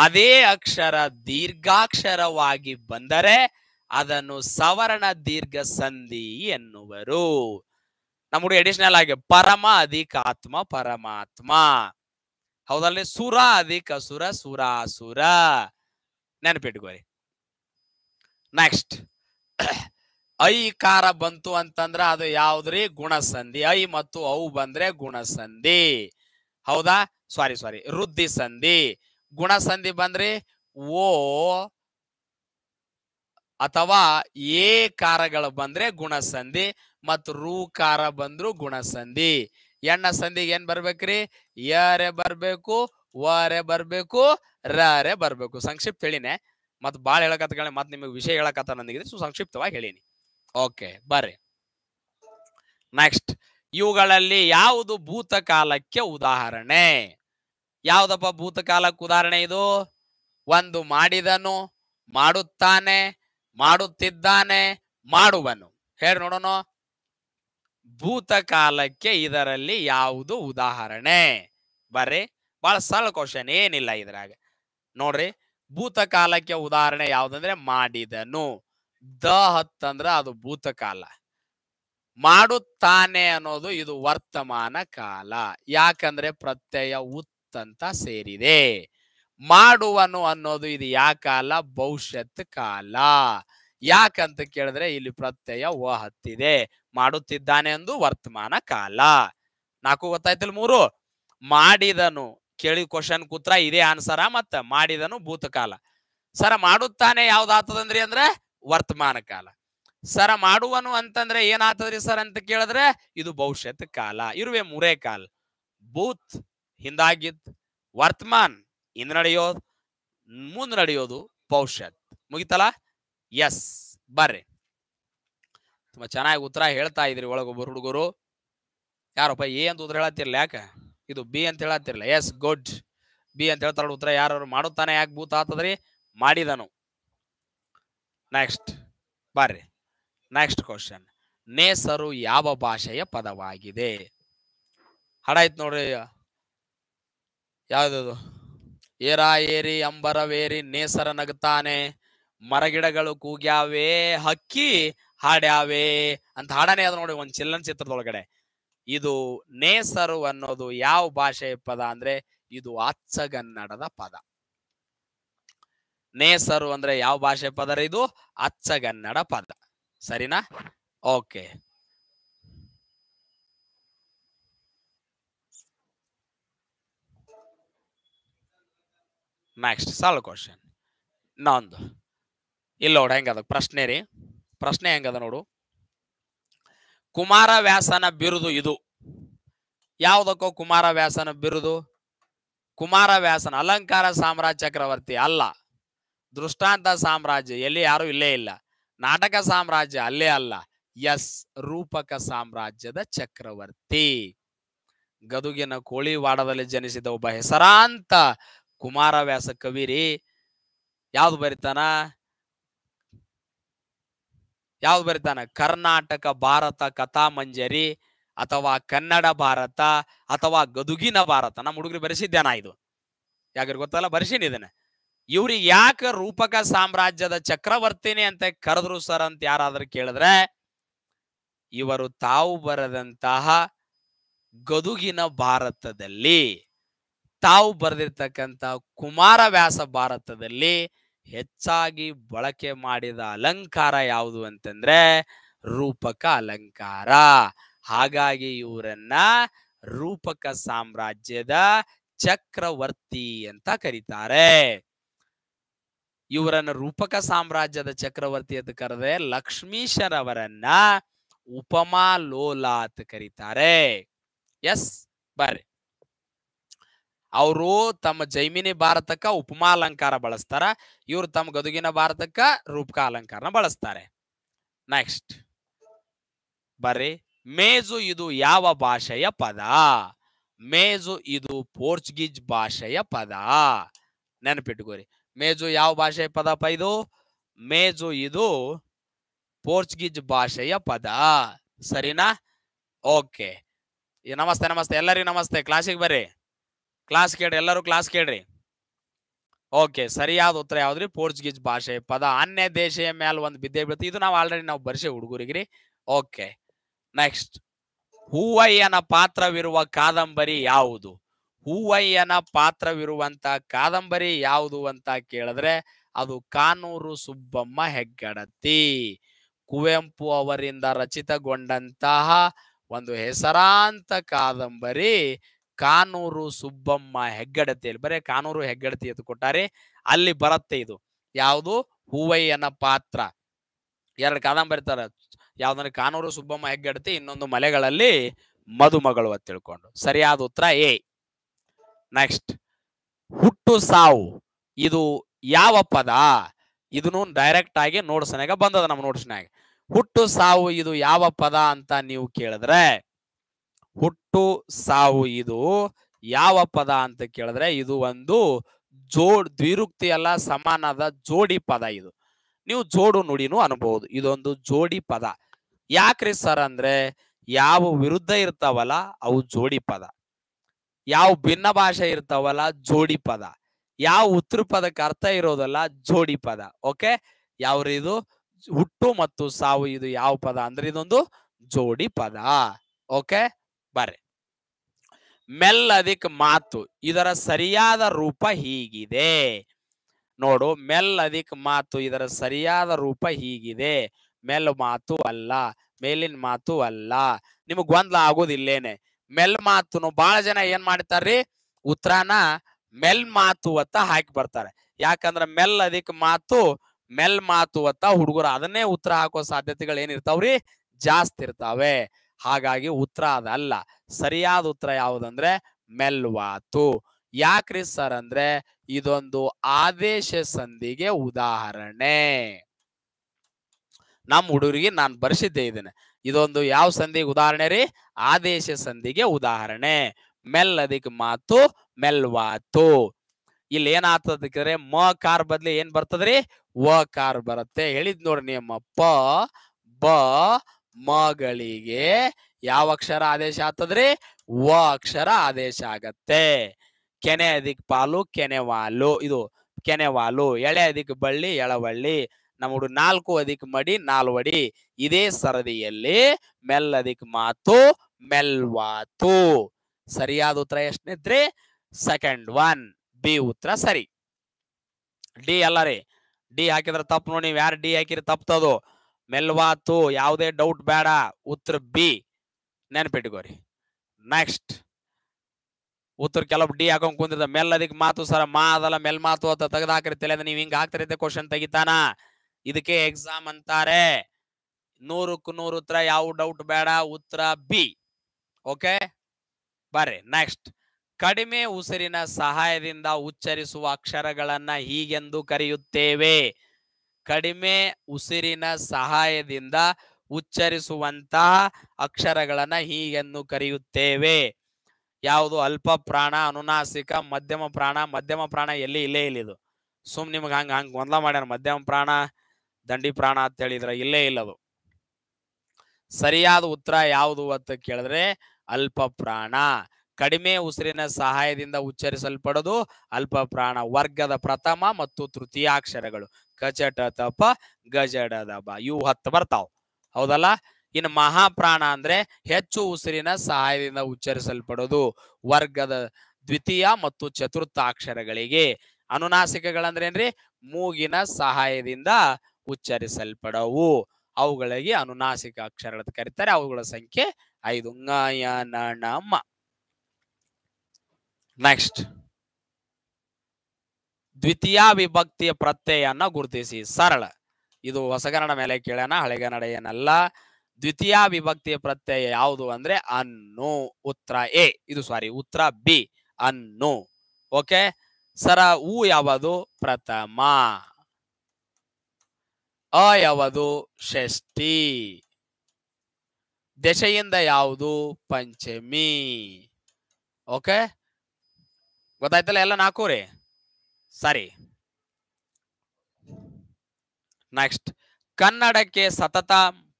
ಅದೇ ಅಕ್ಷರ ದೀರ್ಘಾಕ್ಷರವಾಗಿ ಬಂದರೆ ಅದನ್ನು ಸವರ್ಣ ದೀರ್ಘ ಸಂಧಿ ಎನ್ನುವರು ನಮ್ಗೆ ಎಡಿಷನಲ್ ಆಗಿ ಪರಮ ಅಧಿಕಾತ್ಮ ಪರಮಾತ್ಮ ಹೌದಲ್ಲಿ ಸುರ ಅಧಿಕ ಸುರ ಸುರಾಸುರ ನೆನಪಿಟ್ಕೋರಿ ನೆಕ್ಸ್ಟ್ ಐ ಕಾರ ಬಂತು ಅಂತಂದ್ರ ಅದು ಯಾವ್ದ್ರಿ ಗುಣಸಂಧಿ ಐ ಮತ್ತು ಅವು ಬಂದ್ರೆ ಗುಣಸಂಧಿ ಹೌದಾ ಸಾರಿ ಸಾರಿ ವೃದ್ಧಿ ಸಂಧಿ ಗುಣಸಂಧಿ ಬಂದ್ರೆ ಓ ಅಥವಾ ಏ ಕಾರಗಳು ಬಂದ್ರೆ ಗುಣಸಂಧಿ ಮತ್ತು ರೂ ಕಾರ ಬಂದ್ರು ಗುಣಸಂಧಿ ಎಣ್ಣ ಸಂಧಿಗೆ ಏನ್ ಬರ್ಬೇಕ್ರಿ ಯರೆ ಬರ್ಬೇಕು ವರೆ ಬರ್ಬೇಕು ರೇ ಬರ್ಬೇಕು ಸಂಕ್ಷಿಪ್ತ ಹೇಳಿನೇ ಮತ್ ಬಾಳ ಹೇಳಕತ್ಕೊಳ್ಳಿ ಮತ್ ನಿಮಗೆ ವಿಷಯ ಹೇಳಕತ್ತ ನನಗಿದೆ ಸೊ ಸಂಕ್ಷಿಪ್ತವಾಗಿ ಹೇಳೀನಿ ಓಕೆ ಬರ್ರಿ ನೆಕ್ಸ್ಟ್ ಇವುಗಳಲ್ಲಿ ಯಾವುದು ಭೂತಕಾಲಕ್ಕೆ ಉದಾಹರಣೆ ಯಾವ್ದಪ್ಪ ಭೂತಕಾಲಕ್ಕೆ ಉದಾಹರಣೆ ಇದು ಒಂದು ಮಾಡಿದನು ಮಾಡುತ್ತಾನೆ ಮಾಡುತ್ತಿದ್ದಾನೆ ಮಾಡುವನು ಹೇಳಿ ನೋಡೋಣ ಭೂತಕಾಲಕ್ಕೆ ಇದರಲ್ಲಿ ಯಾವುದು ಉದಾಹರಣೆ ಬರ್ರಿ ಬಹಳ ಸರಳ ಕ್ವಶನ್ ಏನಿಲ್ಲ ಇದ್ರಾಗ ನೋಡ್ರಿ ಭೂತಕಾಲಕ್ಕೆ ಉದಾಹರಣೆ ಯಾವುದಂದ್ರೆ ಮಾಡಿದನು ದ ಹತ್ತಂದ್ರ ಅದು ಭೂತಕಾಲ ಮಾಡುತ್ತಾನೆ ಅನ್ನೋದು ಇದು ವರ್ತಮಾನ ಕಾಲ ಯಾಕಂದ್ರೆ ಪ್ರತ್ಯಯ ಉತ್ ಅಂತ ಸೇರಿದೆ ಮಾಡುವನು ಅನ್ನೋದು ಇದು ಯಾ ಕಾಲ ಭವಿಷ್ಯತ್ ಕಾಲ ಯಾಕಂತ ಕೇಳಿದ್ರೆ ಇಲ್ಲಿ ಪ್ರತ್ಯಯ ವ ಹತ್ತಿದೆ ಮಾಡುತ್ತಿದ್ದಾನೆ ಎಂದು ವರ್ತಮಾನ ಕಾಲ ನಾಲ್ಕು ಗೊತ್ತಾಯ್ತಿಲ್ ಮೂರು ಮಾಡಿದನು ಕೇಳಿದ ಕ್ವಶನ್ ಕೂತ್ರ ಇದೇ ಆನ್ಸರ ಮತ್ತ ಮಾಡಿದನು ಭೂತಕಾಲ ಸರ ಮಾಡುತ್ತಾನೆ ಯಾವ್ದಾತದಂದ್ರಿ ಅಂದ್ರೆ ವರ್ತಮಾನ ಕಾಲ ಸರ ಮಾಡುವನು ಅಂತಂದ್ರೆ ಏನಾತದ್ರಿ ಸರ್ ಅಂತ ಕೇಳಿದ್ರೆ ಇದು ಭವಿಷ್ಯತ್ ಕಾಲ ಇರುವೆ ಮೂರೇ ಕಾಲ ಭೂತ್ ಹಿಂದಾಗಿದ್ ವರ್ತಮಾನ್ ಹಿಂದ್ ನಡೆಯೋದು ಮುಂದ್ ನಡೆಯೋದು ಭವಿಷ್ಯತ್ ಮುಗಿತಲ್ಲ ಎಸ್ ಬರ್ರಿ ತುಂಬಾ ಚೆನ್ನಾಗಿ ಉತ್ತರ ಹೇಳ್ತಾ ಇದ್ರಿ ಒಳಗೊಬ್ಬರು ಹುಡುಗರು ಯಾರಪ್ಪ ಏ ಅಂತ ಉತ್ತರ ಹೇಳತ್ತಿರ್ಲಿ ಯಾಕೆ ಇದು ಬಿ ಅಂತ ಹೇಳತ್ತಿರಲ್ಲ ಎಸ್ ಗುಡ್ ಬಿ ಅಂತ ಹೇಳ್ತಾರ ಉತ್ತರ ಯಾರು ಮಾಡುತ್ತಾನೆ ಯಾಕೆ ಭೂತ ಆತದ್ರಿ ಮಾಡಿದನು ನೆಕ್ಸ್ಟ್ ಬರ್ರಿ ನೆಕ್ಸ್ಟ್ ಕ್ವಶನ್ ನೇಸರು ಯಾವ ಭಾಷೆಯ ಪದವಾಗಿದೆ ಹಾಡಾಯ್ತು ನೋಡಿ ನೋಡ್ರಿ ಯಾವ್ದದು ಏರಾ ಏರಿ ಅಂಬರವೇರಿ ನೇಸರ ನಗ್ತಾನೆ ಮರಗಿಡಗಳು ಕೂಗ್ಯಾವೇ ಹಕ್ಕಿ ಹಾಡ್ಯಾವೇ ಅಂತ ಹಾಡನೇ ಅದ ನೋಡಿ ಒಂದ್ ಚಿಲ್ಲನ್ ಚಿತ್ರದೊಳಗಡೆ ಇದು ನೇಸರು ಅನ್ನೋದು ಯಾವ ಭಾಷೆಯ ಪದ ಅಂದ್ರೆ ಇದು ಅಚ್ಚಗನ್ನಡದ ಪದ ನೇಸರು ಅಂದ್ರೆ ಯಾವ ಭಾಷೆ ಪದ ಇದು ಅಚ್ಚಗನ್ನಡ ಪದ ಸರಿನಾ ಓಕೆ ನೆಕ್ಸ್ಟ್ ಸಾಲ್ ಕ್ವಶನ್ ಇನ್ನೊಂದು ಇಲ್ಲ ನೋಡ ಹೆಂಗದ ಪ್ರಶ್ನೆ ರೀ ಪ್ರಶ್ನೆ ಹೆಂಗದ ನೋಡು ಕುಮಾರವ್ಯಾಸನ ಬಿರುದು ಇದು ಯಾವುದಕ್ಕೋ ಕುಮಾರವ್ಯಾಸನ ಬಿರುದು ಕುಮಾರವ್ಯಾಸನ ಅಲಂಕಾರ ಸಾಮ್ರಾಜ್ಯ ಚಕ್ರವರ್ತಿ ಅಲ್ಲ ದೃಷ್ಟಾಂತ ಸಾಮ್ರಾಜ್ಯ ಎಲ್ಲಿ ಯಾರು ಇಲ್ಲೇ ಇಲ್ಲ ನಾಟಕ ಸಾಮ್ರಾಜ್ಯ ಅಲ್ಲೇ ಅಲ್ಲ ಎಸ್ ರೂಪಕ ಸಾಮ್ರಾಜ್ಯದ ಚಕ್ರವರ್ತಿ ಗದುಗಿನ ಕೋಳಿವಾಡದಲ್ಲಿ ಜನಿಸಿದ ಒಬ್ಬ ಹೆಸರಾಂತ ಕುಮಾರವ್ಯಾಸ ಕವಿರಿ ಯಾವ್ದು ಬರಿತಾನ ಯಾವ್ದು ಬರೀತಾನೆ ಕರ್ನಾಟಕ ಭಾರತ ಕಥಾ ಮಂಜರಿ ಅಥವಾ ಕನ್ನಡ ಭಾರತ ಅಥವಾ ಗದುಗಿನ ಭಾರತ ನಮ್ಮ ಹುಡುಗರು ಬರೆಸಿದ್ದೇನ ಇದು ಯಾಕ್ರಿ ಗೊತ್ತಲ್ಲ ಬರೆಸಿನ ಇದನ್ನ ಇವ್ರಿಗೆ ಯಾಕೆ ರೂಪಕ ಸಾಮ್ರಾಜ್ಯದ ಚಕ್ರವರ್ತಿನಿ ಅಂತ ಕರೆದ್ರು ಸರ್ ಅಂತ ಯಾರಾದ್ರೂ ಕೇಳಿದ್ರೆ ಇವರು ತಾವು ಬರೆದಂತಹ ಗದುಗಿನ ಭಾರತದಲ್ಲಿ ತಾವು ಬರೆದಿರ್ತಕ್ಕಂತಹ ಕುಮಾರವ್ಯಾಸ ಭಾರತದಲ್ಲಿ ಹೆಚ್ಚಾಗಿ ಬಳಕೆ ಮಾಡಿದ ಅಲಂಕಾರ ಯಾವುದು ಅಂತಂದ್ರೆ ರೂಪಕ ಅಲಂಕಾರ ಹಾಗಾಗಿ ಇವರನ್ನ ರೂಪಕ ಸಾಮ್ರಾಜ್ಯದ ಚಕ್ರವರ್ತಿ ಅಂತ ಕರೀತಾರೆ ಇವರನ್ನ ರೂಪಕ ಸಾಮ್ರಾಜ್ಯದ ಚಕ್ರವರ್ತಿ ಅಂತ ಕರೆದ್ರೆ ಲಕ್ಷ್ಮೀಶರ್ ಅವರನ್ನ ಉಪಮಾ ಲೋಲಾ ಅಂತ ಕರೀತಾರೆ ಎಸ್ ಬರ್ರಿ ಅವರು ತಮ್ಮ ಜೈಮಿನಿ ಭಾರತಕ್ಕ ಉಪಮಾ ಅಲಂಕಾರ ಬಳಸ್ತಾರ ಇವರು ತಮ್ಮ ಗದುಗಿನ ಭಾರತಕ್ಕ ರೂಪಕ ಅಲಂಕಾರನ ಬಳಸ್ತಾರೆ ನೆಕ್ಸ್ಟ್ ಬರ್ರಿ ಮೇಜು ಇದು ಯಾವ ಭಾಷೆಯ ಪದ ಮೇಜು ಇದು ಪೋರ್ಚುಗೀಸ್ ಭಾಷೆಯ ಪದ ನೆನಪಿಟ್ಕೋರಿ ಮೇಜು ಯಾವ ಭಾಷೆಯ ಪದಪ್ಪ ಇದು ಮೇಜು ಇದು ಪೋರ್ಚುಗೀಸ್ ಭಾಷೆಯ ಪದ ಸರಿನಾ ಓಕೆ ನಮಸ್ತೆ ನಮಸ್ತೆ ಎಲ್ಲರಿಗೂ ನಮಸ್ತೆ ಕ್ಲಾಸಿಗೆ ಬರ್ರಿ ಕ್ಲಾಸ್ ಕೇಳ್ರಿ ಎಲ್ಲರೂ ಕ್ಲಾಸ್ ಕೇಳ್ರಿ ಓಕೆ ಸರಿಯಾದ ಉತ್ತರ ಯಾವ್ದ್ರಿ ಪೋರ್ಚುಗೀಸ್ ಭಾಷೆ ಪದ ಅನ್ಯ ದೇಶೆಯ ಮೇಲೆ ಒಂದು ಬಿದ್ದೆ ಬೀಳುತ್ತೆ ಇದು ನಾವು ಆಲ್ರೆಡಿ ನಾವು ಬರ್ಸೆ ಹುಡುಗರಿಗ್ರಿ ಓಕೆ ನೆಕ್ಸ್ಟ್ ಹೂವಯ್ಯನ ಪಾತ್ರವಿರುವ ಕಾದಂಬರಿ ಯಾವುದು ಹೂವಯ್ಯನ ಪಾತ್ರವಿರುವಂತ ಕಾದಂಬರಿ ಯಾವುದು ಅಂತ ಕೇಳಿದ್ರೆ ಅದು ಕಾನೂರು ಸುಬ್ಬಮ್ಮ ಹೆಗ್ಗಡತಿ ಕುವೆಂಪು ಅವರಿಂದ ರಚಿತಗೊಂಡಂತಹ ಒಂದು ಹೆಸರಾಂತ ಕಾದಂಬರಿ ಕಾನೂರು ಸುಬ್ಬಮ್ಮ ಹೆಗ್ಗಡತಿಯಲ್ಲಿ ಬರೇ ಕಾನೂರು ಹೆಗ್ಗಡತಿ ಎತ್ತು ಕೊಟ್ಟಾರೆ ಅಲ್ಲಿ ಬರುತ್ತೆ ಇದು ಯಾವುದು ಹೂವಯ್ಯನ ಪಾತ್ರ ಎರಡು ಕಾದಂಬರಿ ತರ ಯಾವ್ದಂದ್ರೆ ಕಾನೂರು ಸುಬ್ಬಮ್ಮ ಹೆಗ್ಗಡತಿ ಇನ್ನೊಂದು ಮಲೆಗಳಲ್ಲಿ ಮದುಮಗಳು ಅಂತ ತಿಳ್ಕೊಂಡು ಸರಿಯಾದ ಉತ್ತರ ಎ ನೆಕ್ಸ್ಟ್ ಹುಟ್ಟು ಸಾವು ಇದು ಯಾವ ಪದ ಇದನ್ನು ಡೈರೆಕ್ಟ್ ಆಗಿ ನೋಡ್ಸನಾಗ ಬಂದದ ನಮ್ಮ ನೋಡ್ಸನಾಗ ಹುಟ್ಟು ಸಾವು ಇದು ಯಾವ ಪದ ಅಂತ ನೀವು ಕೇಳಿದ್ರೆ ಹುಟ್ಟು ಸಾವು ಇದು ಯಾವ ಪದ ಅಂತ ಕೇಳಿದ್ರೆ ಇದು ಒಂದು ಜೋಡ್ ದ್ವಿರುಕ್ತಿ ಅಲ್ಲ ಸಮಾನದ ಜೋಡಿ ಪದ ಇದು ನೀವು ಜೋಡು ನುಡಿನೂ ಅನ್ಬಹುದು ಇದೊಂದು ಜೋಡಿ ಪದ ಯಾಕ್ರಿ ಸರ್ ಅಂದ್ರೆ ಯಾವ ವಿರುದ್ಧ ಇರ್ತಾವಲ್ಲ ಅವು ಜೋಡಿ ಪದ ಯಾವ ಭಿನ್ನ ಭಾಷೆ ಇರ್ತಾವಲ್ಲ ಜೋಡಿ ಪದ ಯಾವ ಉತ್ತರ ಪದಕ್ಕೆ ಅರ್ಥ ಇರೋದಲ್ಲ ಜೋಡಿ ಪದ ಓಕೆ ಯಾವ ಇದು ಹುಟ್ಟು ಮತ್ತು ಸಾವು ಇದು ಯಾವ ಪದ ಅಂದ್ರೆ ಇದೊಂದು ಜೋಡಿ ಪದ ಓಕೆ ಬರ್ರಿ ಅದಿಕ್ ಮಾತು ಇದರ ಸರಿಯಾದ ರೂಪ ಹೀಗಿದೆ ನೋಡು ಅದಿಕ್ ಮಾತು ಇದರ ಸರಿಯಾದ ರೂಪ ಹೀಗಿದೆ ಮೆಲ್ ಮಾತು ಅಲ್ಲ ಮೇಲಿನ ಮಾತು ಅಲ್ಲ ನಿಮಗ್ ಗೊಂದಲ ಆಗೋದಿಲ್ಲೇನೆ ಮೆಲ್ ಮಾತು ಬಹಳ ಜನ ಏನ್ ಮಾಡ್ತಾರ್ರಿ ಉತ್ತರಾನ ಮೆಲ್ ಮಾತು ಅತ್ತ ಹಾಕಿ ಬರ್ತಾರೆ ಯಾಕಂದ್ರ ಮೆಲ್ ಅದಿಕ್ ಮಾತು ಮೆಲ್ ಮಾತು ಅತ್ತ ಹುಡುಗರು ಅದನ್ನೇ ಉತ್ತರ ಹಾಕೋ ಸಾಧ್ಯತೆಗಳು ಏನಿರ್ತಾವ್ರಿ ಜಾಸ್ತಿ ಇರ್ತಾವೆ ಹಾಗಾಗಿ ಉತ್ತರ ಅದಲ್ಲ ಸರಿಯಾದ ಉತ್ತರ ಯಾವುದಂದ್ರೆ ಮೆಲ್ವಾತು ಯಾಕ್ರಿ ಸರ್ ಅಂದ್ರೆ ಇದೊಂದು ಆದೇಶ ಸಂಧಿಗೆ ಉದಾಹರಣೆ ನಮ್ಮ ಹುಡುಗರಿಗೆ ನಾನು ಬರ್ಸಿದ್ದೆ ಇದನ್ನ ಇದೊಂದು ಯಾವ ಸಂಧಿಗೆ ಉದಾಹರಣೆ ರೀ ಆದೇಶ ಸಂಧಿಗೆ ಉದಾಹರಣೆ ಮೆಲ್ ಅದಕ್ಕೆ ಮಾತು ಮೆಲ್ವಾತು ಇಲ್ಲಿ ಏನಾಗ್ತದಕ್ಕೆ ಮ ಕಾರ್ ಬದ್ಲಿ ಏನ್ ಬರ್ತದ್ರಿ ವ ಕಾರ್ ಬರುತ್ತೆ ಹೇಳಿದ್ ನೋಡ್ರಿ ನಿಮ್ಮ ಪ ಬ ಮಗಳಿಗೆ ಯಾವ ಅಕ್ಷರ ಆದೇಶ ಆಗ್ತದ್ರಿ ವ ಅಕ್ಷರ ಆದೇಶ ಆಗತ್ತೆ ಕೆನೆ ಅದಿಕ್ ಪಾಲು ಕೆನೆವಾಲು ಇದು ಕೆನೆವಾಲು ಎಳೆ ಅದಿಕ್ ಬಳ್ಳಿ ಎಳವಳ್ಳಿ ನಮ್ಮಡು ನಾಲ್ಕು ಅದಿಕ್ ಮಡಿ ನಾಲ್ವಡಿ ಇದೇ ಸರದಿಯಲ್ಲಿ ಮೆಲ್ಲದಿಕ್ ಮಾತು ಮೆಲ್ವಾತು ಸರಿಯಾದ ಉತ್ತರ ಇದ್ರಿ ಸೆಕೆಂಡ್ ಒನ್ ಬಿ ಉತ್ತರ ಸರಿ ಡಿ ಅಲ್ಲ ರೀ ಡಿ ಹಾಕಿದ್ರೆ ತಪ್ಪು ನೋಡಿ ನೀವು ಯಾರು ಡಿ ಹಾಕಿರಿ ತಪ್ಪು ಮೆಲ್ವಾತು ಯಾವುದೇ ಡೌಟ್ ಬೇಡ ಉತ್ತರ ಬಿ ನೆನಪಿಟ್ಕೋರಿ ನೆಕ್ಸ್ಟ್ ಉತ್ತರ ಕೆಲವು ಡಿ ಹಾಕೊಂಡ್ ಕುಂದಿರ್ತ ಅದಿಕ್ ಮಾತು ಸರ ಮಾ ಅದಲ್ಲ ಮೆಲ್ ಮಾತು ಅಂತ ತೆಗೆದಾಕ್ರಿ ತಲೆ ನೀವು ಹಿಂಗ ಹಾಕ್ತಿರತ್ತೆ ಕ್ವಶನ್ ತೆಗಿತಾನ ಇದಕ್ಕೆ ಎಕ್ಸಾಮ್ ಅಂತಾರೆ ನೂರಕ್ಕೂ ನೂರು ಉತ್ತರ ಯಾವ ಡೌಟ್ ಬೇಡ ಉತ್ತರ ಬಿ ಓಕೆ ಬರ್ರಿ ನೆಕ್ಸ್ಟ್ ಕಡಿಮೆ ಉಸಿರಿನ ಸಹಾಯದಿಂದ ಉಚ್ಚರಿಸುವ ಅಕ್ಷರಗಳನ್ನ ಹೀಗೆಂದು ಕರೆಯುತ್ತೇವೆ ಕಡಿಮೆ ಉಸಿರಿನ ಸಹಾಯದಿಂದ ಉಚ್ಚರಿಸುವಂತಹ ಅಕ್ಷರಗಳನ್ನ ಹೀಗೆಂದು ಕರೆಯುತ್ತೇವೆ ಯಾವುದು ಅಲ್ಪ ಪ್ರಾಣ ಅನುನಾಸಿಕ ಮಧ್ಯಮ ಪ್ರಾಣ ಮಧ್ಯಮ ಪ್ರಾಣ ಎಲ್ಲಿ ಇಲ್ಲೇ ಇದು ಸುಮ್ ನಿಮ್ಗೆ ಹಂಗ ಹಂಗ ಗೊಂದಲ ಮಾಡ್ಯಾರ ಮಧ್ಯಮ ಪ್ರಾಣ ದಂಡಿ ಪ್ರಾಣ ಅಂತ ಹೇಳಿದ್ರ ಇಲ್ಲೇ ಇಲ್ಲದು ಸರಿಯಾದ ಉತ್ತರ ಯಾವುದು ಅಂತ ಕೇಳಿದ್ರೆ ಅಲ್ಪ ಪ್ರಾಣ ಕಡಿಮೆ ಉಸಿರಿನ ಸಹಾಯದಿಂದ ಉಚ್ಚರಿಸಲ್ಪಡೋದು ಅಲ್ಪ ಪ್ರಾಣ ವರ್ಗದ ಪ್ರಥಮ ಮತ್ತು ಅಕ್ಷರಗಳು ಕಚಟ ತಪ ಗಜಡ ದಬ ಇವು ಹತ್ತು ಬರ್ತಾವ್ ಹೌದಲ್ಲ ಇನ್ನು ಮಹಾಪ್ರಾಣ ಅಂದ್ರೆ ಹೆಚ್ಚು ಉಸಿರಿನ ಸಹಾಯದಿಂದ ಉಚ್ಚರಿಸಲ್ಪಡೋದು ವರ್ಗದ ದ್ವಿತೀಯ ಮತ್ತು ಚತುರ್ಥ ಅಕ್ಷರಗಳಿಗೆ ಅನುನಾಸಿಕಗಳಂದ್ರೇನ್ರಿ ಮೂಗಿನ ಸಹಾಯದಿಂದ ಉಚ್ಚರಿಸಲ್ಪಡವು ಅವುಗಳಿಗೆ ಅನುನಾಸಿಕ ಅಕ್ಷರಗಳ ಕರೀತಾರೆ ಅವುಗಳ ಸಂಖ್ಯೆ ಐದು ನ ನೆಕ್ಸ್ಟ್ ದ್ವಿತೀಯ ವಿಭಕ್ತಿಯ ಪ್ರತ್ಯಯನ್ನ ಗುರುತಿಸಿ ಸರಳ ಇದು ಹೊಸಗನ್ನಡ ಮೇಲೆ ಕೇಳೋಣ ಹಳೆಗನ್ನಡ ಏನಲ್ಲ ದ್ವಿತೀಯ ವಿಭಕ್ತಿಯ ಪ್ರತ್ಯಯ ಯಾವುದು ಅಂದ್ರೆ ಅನ್ನು ಉತ್ತರ ಎ ಇದು ಸಾರಿ ಉತ್ತರ ಬಿ ಅನ್ನು ಓಕೆ ಸರ ಉ ಯಾವುದು ಪ್ರಥಮ ಅ ಯಾವುದು ಷಷ್ಠಿ ದೆಶೆಯಿಂದ ಯಾವುದು ಪಂಚಮಿ ಓಕೆ ಗೊತ್ತಾಯ್ತಲ್ಲ ಎಲ್ಲ ನಾಲ್ಕೂರಿ ಸರಿ ನೆಕ್ಸ್ಟ್ ಕನ್ನಡಕ್ಕೆ ಸತತ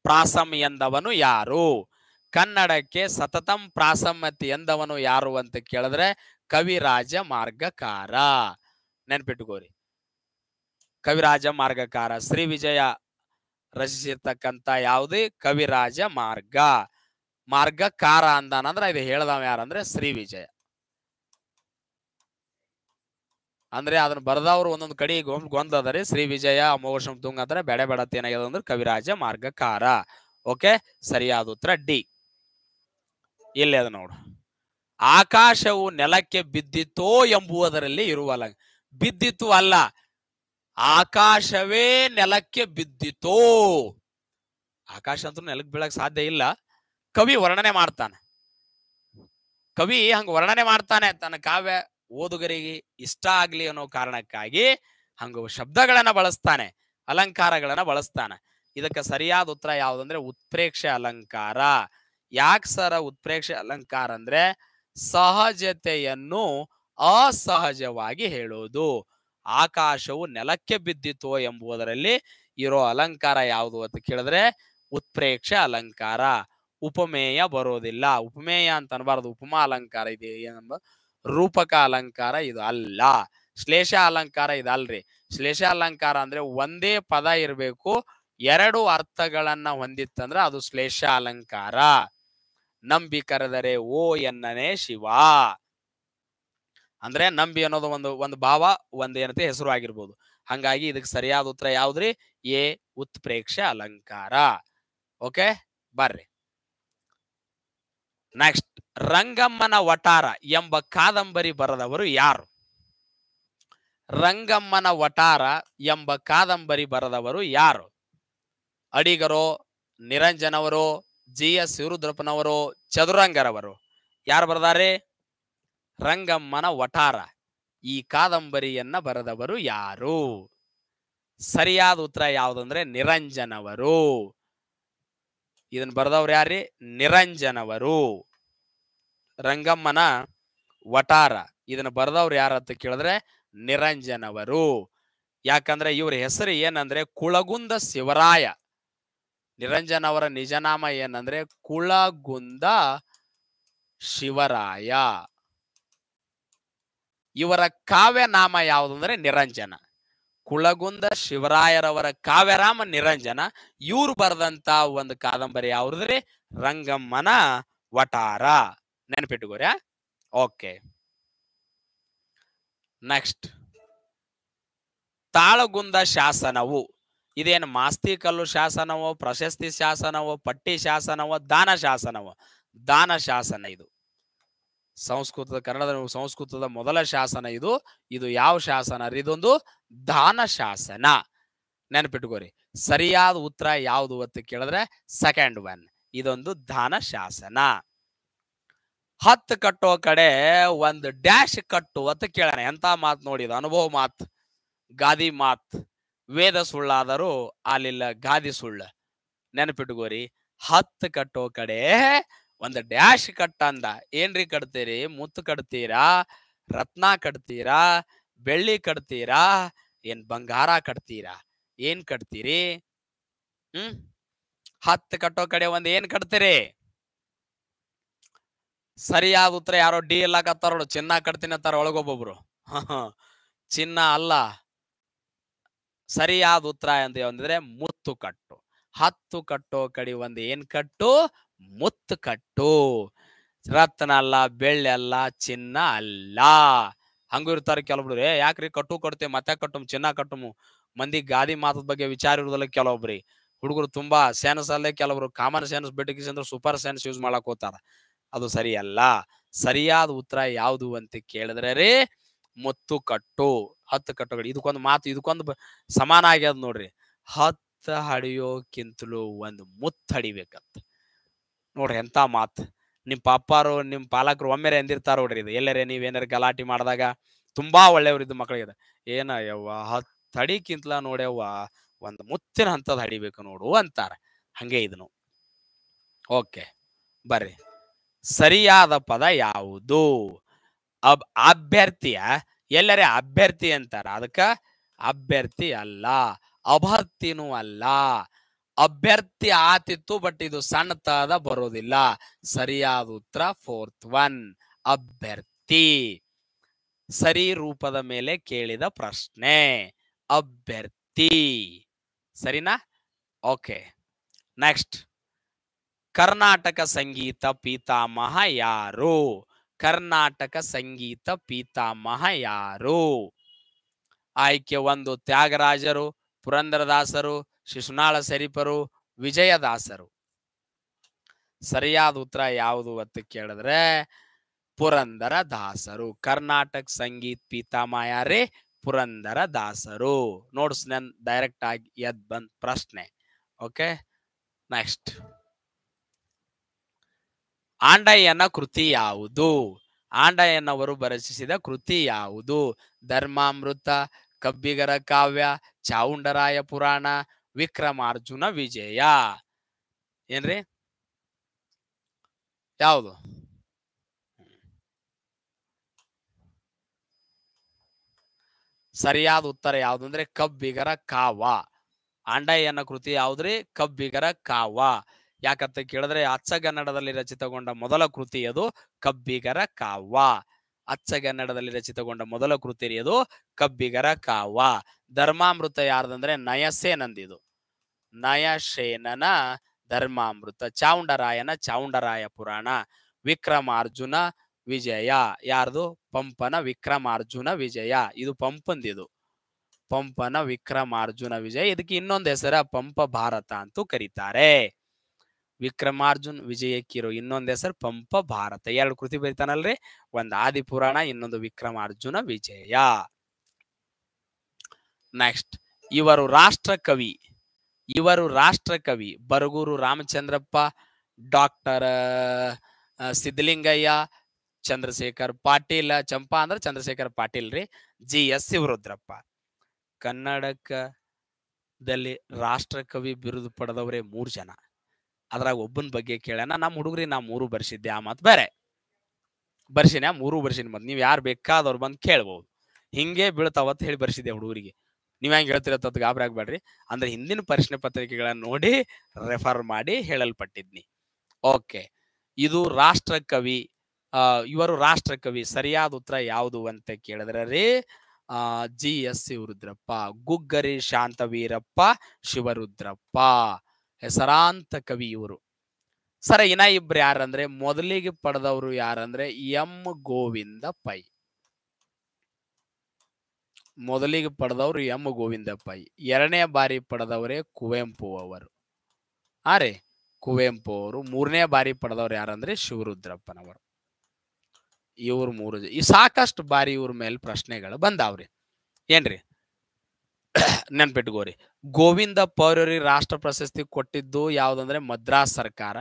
ಪ್ರಾಸಮ್ ಎಂದವನು ಯಾರು ಕನ್ನಡಕ್ಕೆ ಸತತಂ ಪ್ರಾಸಮ್ಮತಿ ಎಂದವನು ಯಾರು ಅಂತ ಕೇಳಿದ್ರೆ ಕವಿರಾಜ ಮಾರ್ಗಕಾರ ನೆನ್ಪಿಟ್ಕೋರಿ ಕವಿರಾಜ ಮಾರ್ಗಕಾರ ಶ್ರೀ ವಿಜಯ ರಚಿಸಿರ್ತಕ್ಕಂಥ ಯಾವುದೇ ಕವಿರಾಜ ಮಾರ್ಗ ಮಾರ್ಗಕಾರ ಅಂದಾನಂದ್ರೆ ಇದು ಹೇಳ್ದವ ಯಾರಂದ್ರೆ ಶ್ರೀ ವಿಜಯ ಅಂದ್ರೆ ಅದನ್ನ ಬರದವ್ರು ಒಂದೊಂದು ಕಡೆ ಗೊಂದ್ ಅದ ಶ್ರೀ ವಿಜಯ ಅಮೋಘಂ ತುಂಗ ಅಂದ್ರೆ ಬೇಡ ಬೇಡತ್ತೆ ಏನಾಗ್ಯದ ಅಂದ್ರೆ ಕವಿರಾಜ ಮಾರ್ಗಕಾರ ಓಕೆ ಸರಿಯಾದ ಉತ್ತರ ಡಿ ಇಲ್ಲಿ ಅದ ನೋಡು ಆಕಾಶವು ನೆಲಕ್ಕೆ ಬಿದ್ದಿತೋ ಎಂಬುವುದರಲ್ಲಿ ಇರುವಲ್ಲ ಬಿದ್ದಿತು ಅಲ್ಲ ಆಕಾಶವೇ ನೆಲಕ್ಕೆ ಬಿದ್ದಿತೋ ಆಕಾಶ ಅಂತ ನೆಲಕ್ಕೆ ಬೀಳಕ್ ಸಾಧ್ಯ ಇಲ್ಲ ಕವಿ ವರ್ಣನೆ ಮಾಡ್ತಾನೆ ಕವಿ ಹಂಗ ವರ್ಣನೆ ಮಾಡ್ತಾನೆ ತನ್ನ ಕಾವ್ಯ ಓದುಗರಿಗೆ ಇಷ್ಟ ಆಗ್ಲಿ ಅನ್ನೋ ಕಾರಣಕ್ಕಾಗಿ ಹಂಗು ಶಬ್ದಗಳನ್ನ ಬಳಸ್ತಾನೆ ಅಲಂಕಾರಗಳನ್ನ ಬಳಸ್ತಾನೆ ಇದಕ್ಕೆ ಸರಿಯಾದ ಉತ್ತರ ಯಾವುದಂದ್ರೆ ಉತ್ಪ್ರೇಕ್ಷೆ ಅಲಂಕಾರ ಯಾಕೆ ಸರ ಉತ್ಪ್ರೇಕ್ಷೆ ಅಲಂಕಾರ ಅಂದ್ರೆ ಸಹಜತೆಯನ್ನು ಅಸಹಜವಾಗಿ ಹೇಳೋದು ಆಕಾಶವು ನೆಲಕ್ಕೆ ಬಿದ್ದಿತ್ತು ಎಂಬುದರಲ್ಲಿ ಇರೋ ಅಲಂಕಾರ ಯಾವುದು ಅಂತ ಕೇಳಿದ್ರೆ ಉತ್ಪ್ರೇಕ್ಷೆ ಅಲಂಕಾರ ಉಪಮೇಯ ಬರೋದಿಲ್ಲ ಉಪಮೇಯ ಅಂತ ಅನ್ಬಾರ್ದು ಉಪಮಾ ಅಲಂಕಾರ ಇದೆ ಏನಂಬ ರೂಪಕ ಅಲಂಕಾರ ಇದು ಅಲ್ಲ ಶ್ಲೇಷ ಅಲಂಕಾರ ಇದಲ್ರಿ ಶ್ಲೇಷ ಅಲಂಕಾರ ಅಂದ್ರೆ ಒಂದೇ ಪದ ಇರಬೇಕು ಎರಡು ಅರ್ಥಗಳನ್ನ ಹೊಂದಿತ್ತಂದ್ರೆ ಅದು ಶ್ಲೇಷ ಅಲಂಕಾರ ನಂಬಿ ಕರೆದರೆ ಓ ಎನ್ನನೆ ಶಿವ ಅಂದ್ರೆ ನಂಬಿ ಅನ್ನೋದು ಒಂದು ಒಂದು ಭಾವ ಒಂದು ಹೆಸರು ಆಗಿರ್ಬೋದು ಹಂಗಾಗಿ ಇದಕ್ಕೆ ಸರಿಯಾದ ಉತ್ತರ ಯಾವ್ದ್ರಿ ಎ ಉತ್ಪ್ರೇಕ್ಷ ಅಲಂಕಾರ ಓಕೆ ಬರ್ರಿ ನೆಕ್ಸ್ಟ್ ರಂಗಮ್ಮನ ವಟಾರ ಎಂಬ ಕಾದಂಬರಿ ಬರೆದವರು ಯಾರು ರಂಗಮ್ಮನ ವಟಾರ ಎಂಬ ಕಾದಂಬರಿ ಬರೆದವರು ಯಾರು ಅಡಿಗರು ನಿರಂಜನವರು ಜಿ ಎಸ್ ವಿರುದ್ರಪ್ಪನವರು ಚದುರಂಗರವರು ಯಾರು ಬರೆದಾರೆ ರಂಗಮ್ಮನ ವಟಾರ ಈ ಕಾದಂಬರಿಯನ್ನ ಬರೆದವರು ಯಾರು ಸರಿಯಾದ ಉತ್ತರ ಯಾವುದಂದ್ರೆ ನಿರಂಜನವರು ಇದನ್ನ ಬರೆದವರು ಯಾರೀ ನಿರಂಜನವರು ರಂಗಮ್ಮನ ವಟಾರ ಇದನ್ನ ಬರೆದವ್ರು ಯಾರು ಅಂತ ಕೇಳಿದ್ರೆ ನಿರಂಜನ್ ಅವರು ಯಾಕಂದ್ರೆ ಇವ್ರ ಹೆಸರು ಏನಂದ್ರೆ ಕುಳಗುಂದ ಶಿವರಾಯ ನಿರಂಜನ್ ಅವರ ನಿಜನಾಮ ಏನಂದ್ರೆ ಕುಳಗುಂದ ಶಿವರಾಯ ಇವರ ಕಾವ್ಯನಾಮ ನಾಮ ಯಾವುದಂದ್ರೆ ನಿರಂಜನ ಕುಳಗುಂದ ಶಿವರಾಯರವರ ಕಾವ್ಯರಾಮ ನಿರಂಜನ ಇವ್ರು ಬರೆದಂತ ಒಂದು ಕಾದಂಬರಿ ಯಾವುದ್ರಿ ರಂಗಮ್ಮನ ವಟಾರ ನೆನಪಿಟ್ಟುಕೋರಿ ಓಕೆ ನೆಕ್ಸ್ಟ್ ತಾಳಗುಂದ ಶಾಸನವು ಇದೇನು ಮಾಸ್ತಿ ಕಲ್ಲು ಶಾಸನವೋ ಪ್ರಶಸ್ತಿ ಶಾಸನವೋ ಪಟ್ಟಿ ಶಾಸನವೋ ದಾನ ಶಾಸನವೋ ದಾನ ಶಾಸನ ಇದು ಸಂಸ್ಕೃತದ ಕನ್ನಡದ ಸಂಸ್ಕೃತದ ಮೊದಲ ಶಾಸನ ಇದು ಇದು ಯಾವ ಶಾಸನ ರೀ ಇದೊಂದು ದಾನ ಶಾಸನ ನೆನಪಿಟ್ಕೋರಿ ಸರಿಯಾದ ಉತ್ತರ ಯಾವುದು ಅಂತ ಕೇಳಿದ್ರೆ ಸೆಕೆಂಡ್ ಒನ್ ಇದೊಂದು ದಾನ ಶಾಸನ ಹತ್ತು ಕಟ್ಟೋ ಕಡೆ ಒಂದು ಡ್ಯಾಶ್ ಕಟ್ಟು ಅಂತ ಕೇಳಾನೆ ಎಂತ ಮಾತ್ ನೋಡಿದ ಅನುಭವ ಮಾತ್ ಗಾದಿ ಮಾತ್ ವೇದ ಸುಳ್ಳಾದರೂ ಅಲ್ಲಿಲ್ಲ ಗಾದಿ ಸುಳ್ಳ ನೆನಪಿಟ್ಕೋರಿ ಹತ್ತು ಕಟ್ಟೋ ಕಡೆ ಒಂದು ಡ್ಯಾಶ್ ಕಟ್ಟ ಅಂದ ಏನ್ರಿ ಕಟ್ತೀರಿ ಮುತ್ತು ಕಟ್ತೀರಾ ರತ್ನ ಕಟ್ತೀರಾ ಬೆಳ್ಳಿ ಕಟ್ತೀರಾ ಏನ್ ಬಂಗಾರ ಕಟ್ತೀರಾ ಏನ್ ಕಟ್ತೀರಿ ಹ್ಮ್ ಹತ್ತು ಕಟ್ಟೋ ಕಡೆ ಒಂದ್ ಏನ್ ಕಟ್ತೀರಿ ಸರಿಯಾದ ಉತ್ತರ ಯಾರೋ ಡಿ ಎಲ್ಲ ಚಿನ್ನ ಕಟ್ತೀನಿ ಅಂತಾರ ಒಳಗೊಬ್ಬೊಬ್ರು ಚಿನ್ನ ಅಲ್ಲ ಸರಿಯಾದ ಉತ್ತರ ಅಂತ ಅಂದ್ರೆ ಮುತ್ತು ಕಟ್ಟು ಹತ್ತು ಕಟ್ಟು ಕಡಿ ಒಂದು ಏನ್ ಕಟ್ಟು ಮುತ್ತು ಕಟ್ಟು ರತ್ನ ಅಲ್ಲ ಬೆಳ್ಳಿ ಅಲ್ಲ ಚಿನ್ನ ಅಲ್ಲ ಹಂಗು ಕೆಲವೊಬ್ರು ಏ ಯಾಕ್ರಿ ಕಟ್ಟು ಕೊಡ್ತೇವೆ ಮತ್ತೆ ಕಟ್ಟು ಚಿನ್ನ ಕಟ್ಟುಮು ಮಂದಿ ಗಾದಿ ಮಾತದ ಬಗ್ಗೆ ವಿಚಾರ ಇರೋದಕ್ಕೆ ಕೆಲವೊಬ್ರಿ ಹುಡುಗರು ತುಂಬಾ ಸೆನ್ಸ್ ಅಲ್ಲೇ ಕೆಲವರು ಕಾಮನ್ ಸೆನ್ಸ್ ಬಿಟ್ಟಿಗೆ ಸೂಪರ್ ಸೆನ್ಸ್ ಯೂಸ್ ಮಾಡಕ್ ಅದು ಸರಿಯಲ್ಲ ಸರಿಯಾದ ಉತ್ತರ ಯಾವುದು ಅಂತ ಕೇಳಿದ್ರೆ ರೀ ಮುತ್ತು ಕಟ್ಟು ಹತ್ತು ಕಟ್ಟುಗಳು ಇದಕ್ಕೊಂದು ಮಾತು ಇದಕ್ಕೊಂದು ಸಮಾನ ಆಗ್ಯದ ನೋಡ್ರಿ ಹತ್ತು ಹಡಿಯೋಕ್ಕಿಂತಲೂ ಒಂದು ಮುತ್ತು ಹಡಿಬೇಕಂತ ನೋಡ್ರಿ ಎಂತ ಮಾತು ನಿಮ್ಮ ಪಾಪಾರು ನಿಮ್ಮ ಪಾಲಕರು ಒಮ್ಮೆರೆ ಎಂದಿರ್ತಾರ ನೋಡ್ರಿ ಇದು ಎಲ್ಲರೇ ನೀವೇನಾರು ಗಲಾಟಿ ಮಾಡಿದಾಗ ತುಂಬಾ ಒಳ್ಳೆಯವ್ರಿದ್ದು ಮಕ್ಳಿಗೆ ಏನ ಯವ್ವ ಹತ್ತು ಹಡಿಕ್ಕಿಂತಲ ನೋಡ್ಯವ್ವ ಒಂದು ಮುತ್ತಿನ ಹಂತದ ಹಡಿಬೇಕು ನೋಡು ಅಂತಾರೆ ಹಂಗೆ ಇದನು ಓಕೆ ಬರ್ರಿ ಸರಿಯಾದ ಪದ ಯಾವುದು ಅಬ್ ಅಭ್ಯರ್ಥಿಯ ಎಲ್ಲರೇ ಅಭ್ಯರ್ಥಿ ಅಂತಾರ ಅದಕ್ಕೆ ಅಭ್ಯರ್ಥಿ ಅಲ್ಲ ಅಭ್ಯರ್ಥಿನೂ ಅಲ್ಲ ಅಭ್ಯರ್ಥಿ ಆತಿತ್ತು ಬಟ್ ಇದು ಸಣ್ಣ ತದ ಬರೋದಿಲ್ಲ ಸರಿಯಾದ ಉತ್ತರ ಫೋರ್ತ್ ಒನ್ ಅಭ್ಯರ್ಥಿ ಸರಿ ರೂಪದ ಮೇಲೆ ಕೇಳಿದ ಪ್ರಶ್ನೆ ಅಭ್ಯರ್ಥಿ ಸರಿನಾ ಓಕೆ ನೆಕ್ಸ್ಟ್ ಕರ್ನಾಟಕ ಸಂಗೀತ ಪೀತಾಮಹ ಯಾರು ಕರ್ನಾಟಕ ಸಂಗೀತ ಪೀತಾಮಹ ಯಾರು ಆಯ್ಕೆ ಒಂದು ತ್ಯಾಗರಾಜರು ಪುರಂದರದಾಸರು ಶಿಶುನಾಳ ಸರಿಪರು ವಿಜಯದಾಸರು ಸರಿಯಾದ ಉತ್ತರ ಯಾವುದು ಅಂತ ಕೇಳಿದ್ರೆ ಪುರಂದರ ದಾಸರು ಕರ್ನಾಟಕ ಸಂಗೀತ ಪೀತಾಮಹ ಯಾರೇ ಪುರಂದರ ದಾಸರು ನೋಡ್ಸ್ ನನ್ ಡೈರೆಕ್ಟ್ ಆಗಿ ಎದ್ ಬಂದ್ ಪ್ರಶ್ನೆ ಓಕೆ ನೆಕ್ಸ್ಟ್ ಆಂಡಯ್ಯನ ಕೃತಿ ಯಾವುದು ಆಂಡಯ್ಯನವರು ರಚಿಸಿದ ಕೃತಿ ಯಾವುದು ಧರ್ಮಾಮೃತ ಕಬ್ಬಿಗರ ಕಾವ್ಯ ಚಾವುಂಡರಾಯ ಪುರಾಣ ವಿಕ್ರಮಾರ್ಜುನ ವಿಜಯ ಏನ್ರಿ ಯಾವುದು ಸರಿಯಾದ ಉತ್ತರ ಯಾವುದು ಅಂದ್ರೆ ಕಬ್ಬಿಗರ ಕಾವ ಆಂಡಯ್ಯನ ಕೃತಿ ಯಾವುದ್ರಿ ಕಬ್ಬಿಗರ ಕಾವ ಯಾಕಂತ ಕೇಳಿದ್ರೆ ಅಚ್ಚಗನ್ನಡದಲ್ಲಿ ರಚಿತಗೊಂಡ ಮೊದಲ ಕೃತಿ ಅದು ಕಬ್ಬಿಗರ ಕಾವ್ವ ಅಚ್ಚಗನ್ನಡದಲ್ಲಿ ರಚಿತಗೊಂಡ ಮೊದಲ ಕೃತಿ ಅದು ಕಬ್ಬಿಗರ ಕಾವ್ವ ಧರ್ಮಾಮೃತ ಯಾರ್ದಂದ್ರೆ ನಯಸೇನಂದಿದು ನಯಶೇನನ ಧರ್ಮಾಮೃತ ಚಾವುಂಡರಾಯನ ಚಾವುಂಡರಾಯ ಪುರಾಣ ವಿಕ್ರಮಾರ್ಜುನ ವಿಜಯ ಯಾರ್ದು ಪಂಪನ ವಿಕ್ರಮಾರ್ಜುನ ವಿಜಯ ಇದು ಪಂಪಂದಿದು ಪಂಪನ ವಿಕ್ರಮಾರ್ಜುನ ವಿಜಯ ಇದಕ್ಕೆ ಇನ್ನೊಂದು ಹೆಸರ ಪಂಪ ಭಾರತ ಅಂತೂ ಕರೀತಾರೆ ವಿಕ್ರಮಾರ್ಜುನ್ ವಿಜಯಕ್ಕಿರೋ ಕಿರು ಇನ್ನೊಂದ್ ಹೆಸರು ಪಂಪ ಭಾರತ ಎರಡು ಕೃತಿ ಬರೀತಾನಲ್ರಿ ಒಂದು ಆದಿ ಪುರಾಣ ಇನ್ನೊಂದು ವಿಕ್ರಮಾರ್ಜುನ ವಿಜಯ ನೆಕ್ಸ್ಟ್ ಇವರು ರಾಷ್ಟ್ರ ಕವಿ ಇವರು ರಾಷ್ಟ್ರ ಕವಿ ಬರಗೂರು ರಾಮಚಂದ್ರಪ್ಪ ಡಾಕ್ಟರ್ ಸಿದ್ದಲಿಂಗಯ್ಯ ಚಂದ್ರಶೇಖರ್ ಪಾಟೀಲ್ ಚಂಪಾ ಅಂದ್ರೆ ಚಂದ್ರಶೇಖರ್ ಪಾಟೀಲ್ ರೀ ಜಿ ಎಸ್ ಶಿವರುದ್ರಪ್ಪ ಕನ್ನಡಕದಲ್ಲಿ ರಾಷ್ಟ್ರ ಕವಿ ಬಿರುದು ಪಡೆದವರೇ ಮೂರು ಜನ ಅದ್ರಾಗ ಒಬ್ಬನ ಬಗ್ಗೆ ಕೇಳೋಣ ನಮ್ಮ ಹುಡುಗರಿ ನಾ ಮೂರು ಬರ್ಸಿದ್ದೆ ಆ ಮತ್ ಬೇರೆ ಬರ್ಸಿನ ಮೂರು ಬರ್ಸಿನ ಮತ್ ನೀವು ಯಾರು ಬೇಕಾದವ್ರು ಬಂದು ಕೇಳ್ಬಹುದು ಹಿಂಗೆ ಬೀಳ್ತಾವತ್ ಹೇಳಿ ಬರ್ಸಿದ್ದೆ ಹುಡುಗರಿಗೆ ನೀವ್ ಹೆಂಗ್ ಹೇಳ್ತಿರತ್ತ ಗಾಬರಿ ಆಗ್ಬೇಡ್ರಿ ಅಂದ್ರೆ ಹಿಂದಿನ ಪ್ರಶ್ನೆ ಪತ್ರಿಕೆಗಳನ್ನ ನೋಡಿ ರೆಫರ್ ಮಾಡಿ ಹೇಳಲ್ಪಟ್ಟಿದ್ನಿ ಓಕೆ ಇದು ರಾಷ್ಟ್ರ ಕವಿ ಇವರು ರಾಷ್ಟ್ರ ಕವಿ ಸರಿಯಾದ ಉತ್ತರ ಯಾವುದು ಅಂತ ಕೇಳಿದ್ರೆ ರೀ ಜಿ ಎಸ್ ಸಿ ರುದ್ರಪ್ಪ ಗುಗ್ಗರಿ ಶಾಂತವೀರಪ್ಪ ಶಿವರುದ್ರಪ್ಪ ಹೆಸರಾಂತ ಕವಿ ಇವರು ಸರ ಇನ್ನ ಇಬ್ರು ಯಾರಂದ್ರೆ ಮೊದಲಿಗೆ ಪಡೆದವರು ಯಾರಂದ್ರೆ ಎಂ ಗೋವಿಂದ ಪೈ ಮೊದಲಿಗೆ ಪಡೆದವರು ಎಂ ಗೋವಿಂದ ಪೈ ಎರಡನೇ ಬಾರಿ ಪಡೆದವರೇ ಕುವೆಂಪು ಅವರು ಆ ರೀ ಕುವೆಂಪು ಅವರು ಮೂರನೇ ಬಾರಿ ಪಡೆದವ್ರು ಯಾರಂದ್ರೆ ಶಿವರುದ್ರಪ್ಪನವರು ಇವ್ರು ಮೂರು ಈ ಸಾಕಷ್ಟು ಬಾರಿ ಇವ್ರ ಮೇಲೆ ಪ್ರಶ್ನೆಗಳು ಬಂದಾವ್ರಿ ಏನ್ರಿ ನೆನ್ಪಿಟ್ಕೋರಿ ಗೋವಿಂದ ಪೌರ್ಯವರಿಗೆ ರಾಷ್ಟ್ರ ಪ್ರಶಸ್ತಿ ಕೊಟ್ಟಿದ್ದು ಯಾವ್ದಂದ್ರೆ ಮದ್ರಾಸ್ ಸರ್ಕಾರ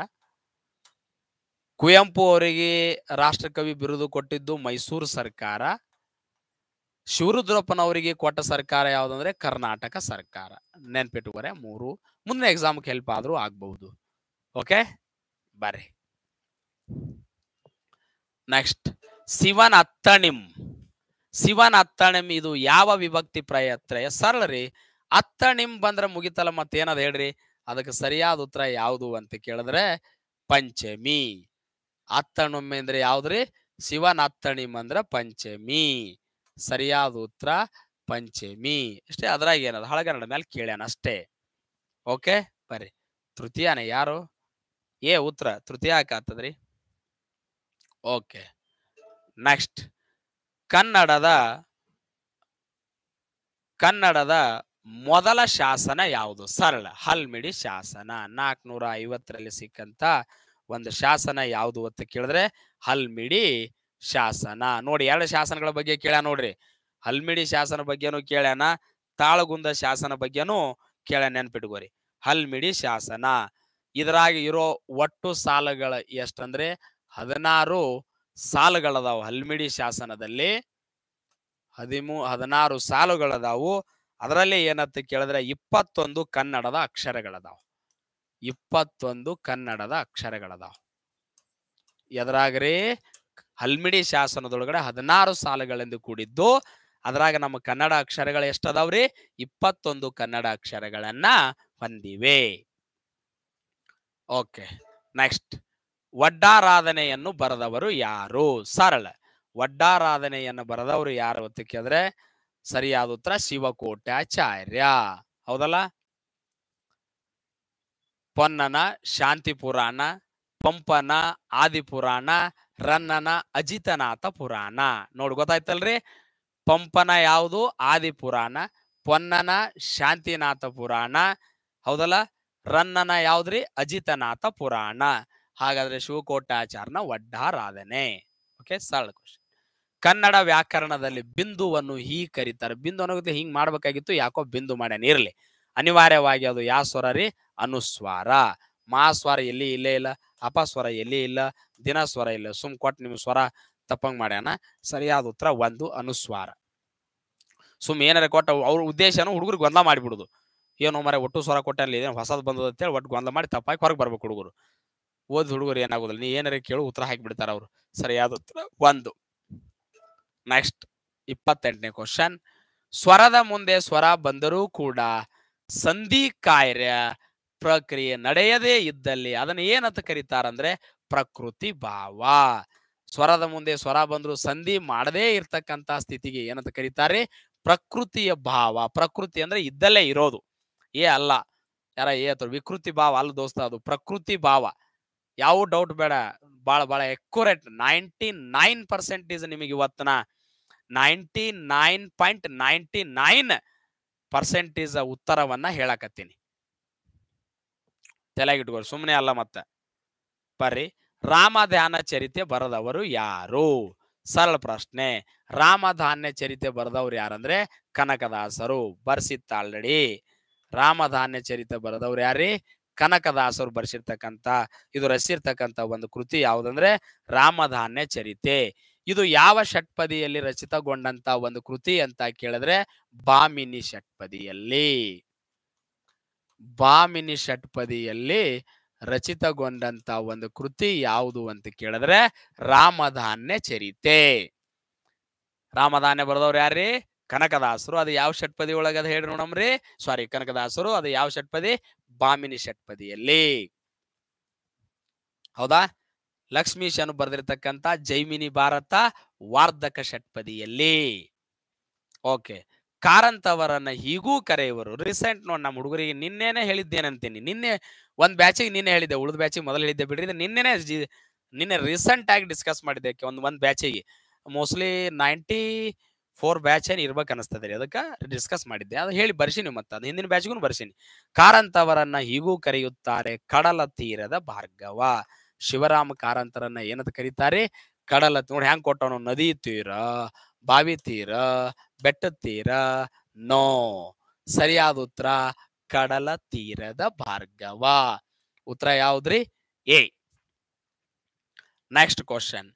ಕುವೆಂಪು ಅವರಿಗೆ ರಾಷ್ಟ್ರಕವಿ ಬಿರುದು ಕೊಟ್ಟಿದ್ದು ಮೈಸೂರು ಸರ್ಕಾರ ಶಿವರುದ್ರಪ್ಪನವರಿಗೆ ಕೊಟ್ಟ ಸರ್ಕಾರ ಯಾವ್ದಂದ್ರೆ ಕರ್ನಾಟಕ ಸರ್ಕಾರ ನೆನ್ಪಿಟ್ಕೋರೆ ಮೂರು ಮುಂದಿನ ಎಕ್ಸಾಮ್ಗೆ ಹೆಲ್ಪ್ ಆದ್ರೂ ಆಗ್ಬಹುದು ಓಕೆ ಬರ್ರಿ ನೆಕ್ಸ್ಟ್ ಶಿವನ್ ಅತ್ತಣಿಮ್ ಶಿವನ ಅತ್ತಣಿಮ್ ಇದು ಯಾವ ವಿಭಕ್ತಿ ಪ್ರಯತ್ರ ಸರಳ ರೀ ಅತ್ತಣಿಮ್ ಬಂದ್ರೆ ಮುಗಿತಲ್ಲ ಮತ್ತೇನದ ಹೇಳ್ರಿ ಅದಕ್ಕೆ ಸರಿಯಾದ ಉತ್ತರ ಯಾವುದು ಅಂತ ಕೇಳಿದ್ರೆ ಪಂಚಮಿ ಅತ್ತಣೊಮ್ಮೆ ಅಂದ್ರೆ ಯಾವ್ದ್ರಿ ಶಿವನ ಅತ್ತಣಿಮ್ ಅಂದ್ರ ಪಂಚಮಿ ಸರಿಯಾದ ಉತ್ತರ ಪಂಚಮಿ ಅಷ್ಟೇ ಅದ್ರಾಗ ಏನದ ಹಳಗನ್ನಡ ಮೇಲೆ ಕೇಳ್ಯಾನ ಅಷ್ಟೇ ಓಕೆ ಬರ್ರಿ ತೃತೀಯನ ಯಾರು ಏ ಉತ್ತರ ತೃತೀಯ ಹಾಕಾತದ್ರಿ ಓಕೆ ನೆಕ್ಸ್ಟ್ ಕನ್ನಡದ ಕನ್ನಡದ ಮೊದಲ ಶಾಸನ ಯಾವುದು ಸರಳ ಹಲ್ಮಿಡಿ ಶಾಸನ ನಾಲ್ಕನೂರ ಐವತ್ತರಲ್ಲಿ ಸಿಕ್ಕಂತ ಒಂದು ಶಾಸನ ಯಾವುದು ಅಂತ ಕೇಳಿದ್ರೆ ಹಲ್ಮಿಡಿ ಶಾಸನ ನೋಡಿ ಎರಡು ಶಾಸನಗಳ ಬಗ್ಗೆ ಕೇಳ ನೋಡ್ರಿ ಹಲ್ಮಿಡಿ ಶಾಸನ ಬಗ್ಗೆನೂ ಕೇಳ್ಯಾನ ತಾಳಗುಂದ ಶಾಸನ ಬಗ್ಗೆನೂ ಕೇಳ ನೆನ್ಪಿಟ್ಕೋರಿ ಹಲ್ಮಿಡಿ ಶಾಸನ ಇದರಾಗಿ ಇರೋ ಒಟ್ಟು ಸಾಲಗಳ ಎಷ್ಟಂದ್ರೆ ಹದಿನಾರು ಸಾಲುಗಳದಾವು ಹಲ್ಮಿಡಿ ಶಾಸನದಲ್ಲಿ ಹದಿಮೂ ಹದಿನಾರು ಸಾಲುಗಳದಾವು ಅದರಲ್ಲಿ ಏನತ್ತ ಕೇಳಿದ್ರೆ ಇಪ್ಪತ್ತೊಂದು ಕನ್ನಡದ ಅಕ್ಷರಗಳದಾವು ಇಪ್ಪತ್ತೊಂದು ಕನ್ನಡದ ಅಕ್ಷರಗಳದಾವು ಎದರಾಗ್ರಿ ಹಲ್ಮಿಡಿ ಶಾಸನದೊಳಗಡೆ ಹದಿನಾರು ಸಾಲುಗಳೆಂದು ಕೂಡಿದ್ದು ಅದ್ರಾಗ ನಮ್ಮ ಕನ್ನಡ ಅಕ್ಷರಗಳು ಎಷ್ಟದಾವ್ರಿ ಇಪ್ಪತ್ತೊಂದು ಕನ್ನಡ ಅಕ್ಷರಗಳನ್ನ ಹೊಂದಿವೆ ಓಕೆ ನೆಕ್ಸ್ಟ್ ವಡ್ಡಾರಾಧನೆಯನ್ನು ಬರೆದವರು ಯಾರು ಸರಳ ವಡ್ಡಾರಾಧನೆಯನ್ನು ಬರೆದವರು ಯಾರು ಅಂತ ಕೇಳಿದ್ರೆ ಸರಿಯಾದ ಉತ್ತರ ಶಿವಕೋಟ್ಯಾಚಾರ್ಯ ಹೌದಲ್ಲ ಪೊನ್ನನ ಶಾಂತಿ ಪುರಾಣ ಪಂಪನ ಆದಿ ಪುರಾಣ ರನ್ನನ ಅಜಿತನಾಥ ಪುರಾಣ ನೋಡ್ ಗೊತ್ತಾಯ್ತಲ್ರಿ ಪಂಪನ ಯಾವುದು ಆದಿ ಪುರಾಣ ಪೊನ್ನನ ಶಾಂತಿನಾಥ ಪುರಾಣ ಹೌದಲ್ಲ ರನ್ನನ ಯಾವ್ದ್ರಿ ಅಜಿತನಾಥ ಪುರಾಣ ಹಾಗಾದ್ರೆ ಶಿವಕೋಟಾಚಾರ್ಯನ ಒಡ್ಡಾರಾಧನೆ ಓಕೆ ಸರಳ ಕ್ವಶನ್ ಕನ್ನಡ ವ್ಯಾಕರಣದಲ್ಲಿ ಬಿಂದುವನ್ನು ಹೀ ಕರೀತಾರೆ ಬಿಂದು ಅನ್ನೋದು ಹಿಂಗ್ ಮಾಡ್ಬೇಕಾಗಿತ್ತು ಯಾಕೋ ಬಿಂದು ಮಾಡ್ಯಾನ ಇರ್ಲಿ ಅನಿವಾರ್ಯವಾಗಿ ಅದು ಯಾವ ಸ್ವರ ರೀ ಅನುಸ್ವಾರ ಸ್ವರ ಎಲ್ಲಿ ಇಲ್ಲೇ ಇಲ್ಲ ಅಪಸ್ವರ ಎಲ್ಲಿ ಇಲ್ಲ ದಿನ ಸ್ವರ ಇಲ್ಲ ಸುಮ್ ಕೊಟ್ಟು ನಿಮ್ ಸ್ವರ ತಪ್ಪಂಗ್ ಮಾಡ್ಯಾನ ಸರಿಯಾದ ಉತ್ತರ ಒಂದು ಅನುಸ್ವಾರ ಸುಮ್ ಏನಾರ ಕೊಟ್ಟ ಅವ್ರ ಉದ್ದೇಶನು ಹುಡುಗರು ಗೊಂದಲ ಮಾಡಿಬಿಡುದು ಏನೋ ಮರ ಒಟ್ಟು ಸ್ವರ ಕೊಟ್ಟಲ್ಲಿ ಹೊಸದ್ ಬಂದದ ಅಂತೇಳಿ ಒಟ್ಟು ಗೊಂದಲ ಮಾಡಿ ತಪ್ಪಾಗಿ ಹೊರಗೆ ಬರ್ಬೇಕು ಹುಡುಗರು ಓದ್ ಹುಡುಗರು ಏನಾಗೋದಿಲ್ಲ ನೀ ಏನಾರ ಕೇಳು ಉತ್ತರ ಹಾಕಿಬಿಡ್ತಾರ ಅವ್ರು ಸರಿಯಾದ ಉತ್ತರ ಒಂದು ನೆಕ್ಸ್ಟ್ ಇಪ್ಪತ್ತೆಂಟನೇ ಕ್ವಶನ್ ಸ್ವರದ ಮುಂದೆ ಸ್ವರ ಬಂದರೂ ಕೂಡ ಸಂಧಿ ಕಾರ್ಯ ಪ್ರಕ್ರಿಯೆ ನಡೆಯದೇ ಇದ್ದಲ್ಲಿ ಅದನ್ನ ಏನಂತ ಕರೀತಾರಂದ್ರೆ ಪ್ರಕೃತಿ ಭಾವ ಸ್ವರದ ಮುಂದೆ ಸ್ವರ ಬಂದರೂ ಸಂಧಿ ಮಾಡದೇ ಇರ್ತಕ್ಕಂತ ಸ್ಥಿತಿಗೆ ಏನಂತ ಕರೀತಾರೆ ಪ್ರಕೃತಿಯ ಭಾವ ಪ್ರಕೃತಿ ಅಂದ್ರೆ ಇದ್ದಲ್ಲೇ ಇರೋದು ಏ ಅಲ್ಲ ಯಾರ ಏ ವಿಕೃತಿ ಭಾವ ಅಲ್ಲ ದೋಸ್ತ ಅದು ಪ್ರಕೃತಿ ಭಾವ ಯಾವ ಡೌಟ್ ಬೇಡ ಬಹಳ ಬಹಳ ಎಕ್ಯುರೇಟ್ ನೈಂಟಿ ನೈನ್ ಪರ್ಸೆಂಟೇಜ್ ನಿಮಗೆ ಇವತ್ತಿನ ninety nine point ninety nine percentage ಉತ್ತರವನ್ನ ಹೇಳಕತ್ತೀನಿ ತಲೆಗಿಟ್ಕೊಳ್ಳಿ ಸುಮ್ಮನೆ ಅಲ್ಲ ಮತ್ತೆ ಬರ್ರಿ ರಾಮ ಧ್ಯಾನ ಚರಿತೆ ಬರೆದವರು ಯಾರು ಸರಳ ಪ್ರಶ್ನೆ ರಾಮಧಾನ್ಯ ಚರಿತೆ ಬರೆದವ್ರು ಯಾರಂದ್ರೆ ಕನಕದಾಸರು ಬರ್ಸಿತ್ತ ಆಲ್ರೆಡಿ ರಾಮಧಾನ್ಯ ಚರಿತೆ ಬರೆದವ್ರು ಯಾರಿ ಕನಕದಾಸರು ಬರೆಸಿರ್ತಕ್ಕಂಥ ಇದು ರಚಿಸಿರ್ತಕ್ಕಂಥ ಒಂದು ಕೃತಿ ಯಾವುದಂದ್ರೆ ರಾಮಧಾನ್ಯ ಚರಿತೆ ಇದು ಯಾವ ಷಟ್ಪದಿಯಲ್ಲಿ ರಚಿತಗೊಂಡಂತ ಒಂದು ಕೃತಿ ಅಂತ ಕೇಳಿದ್ರೆ ಬಾಮಿನಿ ಷಟ್ಪದಿಯಲ್ಲಿ ಬಾಮಿನಿ ಷಟ್ಪದಿಯಲ್ಲಿ ರಚಿತಗೊಂಡಂತ ಒಂದು ಕೃತಿ ಯಾವುದು ಅಂತ ಕೇಳಿದ್ರೆ ರಾಮಧಾನ್ಯ ಚರಿತೆ ರಾಮಧಾನ್ಯ ಬರೆದವ್ರು ಯಾರೀ ಕನಕದಾಸರು ಅದು ಯಾವ ಷಟ್ಪದಿ ಒಳಗ ಅದು ಹೇಳಿ ನೋಡಮ್ರಿ ಸಾರಿ ಕನಕದಾಸರು ಅದು ಯಾವ ಷಟ್ಪದಿ ಬಾಮಿನಿ ಷಟ್ಪದಿಯಲ್ಲಿ ಹೌದಾ ಲಕ್ಷ್ಮೀಶನು ಬರೆದಿರ್ತಕ್ಕಂಥ ಜೈಮಿನಿ ಭಾರತ ವಾರ್ಧಕ ಷಟ್ಪದಿಯಲ್ಲಿ ಓಕೆ ಕಾರಂತವರನ್ನ ಹೀಗೂ ಕರೆಯುವರು ರೀಸೆಂಟ್ ನೋಡಿ ನಮ್ಮ ಹುಡುಗರಿಗೆ ನಿನ್ನೆನೆ ಹೇಳಿದ್ದೇನಂತೀನಿ ನಿನ್ನೆ ಒಂದ್ ಬ್ಯಾಚಿಗೆ ನಿನ್ನೆ ಹೇಳಿದ್ದೆ ಉಳಿದ ಬ್ಯಾಚಿಗೆ ಮೊದಲು ಹೇಳಿದ್ದೆ ಬಿಡ್ರಿ ನಿನ್ನೆನೆ ನಿನ್ನೆ ರೀಸೆಂಟ್ ಆಗಿ ಡಿಸ್ಕಸ್ ಮಾಡಿದ್ದೆ ಒಂದು ಒಂದ್ ಬ್ಯಾಚಿಗೆ ಮೋಸ್ಟ್ಲಿ ನೈಂಟಿ ಫೋರ್ ಬ್ಯಾಚ್ ಏನ್ ಇರ್ಬೇಕು ಅನಿಸ್ತದೆ ರೀ ಅದಕ್ಕೆ ಡಿಸ್ಕಸ್ ಮಾಡಿದ್ದೆ ಅದು ಹೇಳಿ ಬರ್ಸೀನಿ ಮತ್ತೆ ಅದು ಹಿಂದಿನ ಬ್ಯಾಚ್ಗೂ ಬರ್ಸೀನಿ ಕಾರಂತವರನ್ನ ಹೀಗೂ ಕರೆಯುತ್ತಾರೆ ಕಡಲ ತೀರದ ಭಾರ್ಗವ ಶಿವರಾಮ ಕಾರಂತರನ್ನ ಏನಂತ ಕರೀತಾರೆ ಕಡಲ ನೋಡಿ ಹ್ಯಾಂಗ್ ಕೊಟ್ಟವನು ನದಿ ತೀರ ಬಾವಿ ತೀರ ಬೆಟ್ಟ ತೀರ ನೋ ಸರಿಯಾದ ಉತ್ತರ ಕಡಲ ತೀರದ ಭಾರ್ಗವ ಉತ್ತರ ಯಾವ್ದ್ರಿ ಎ ನೆಕ್ಸ್ಟ್ ಕ್ವಶನ್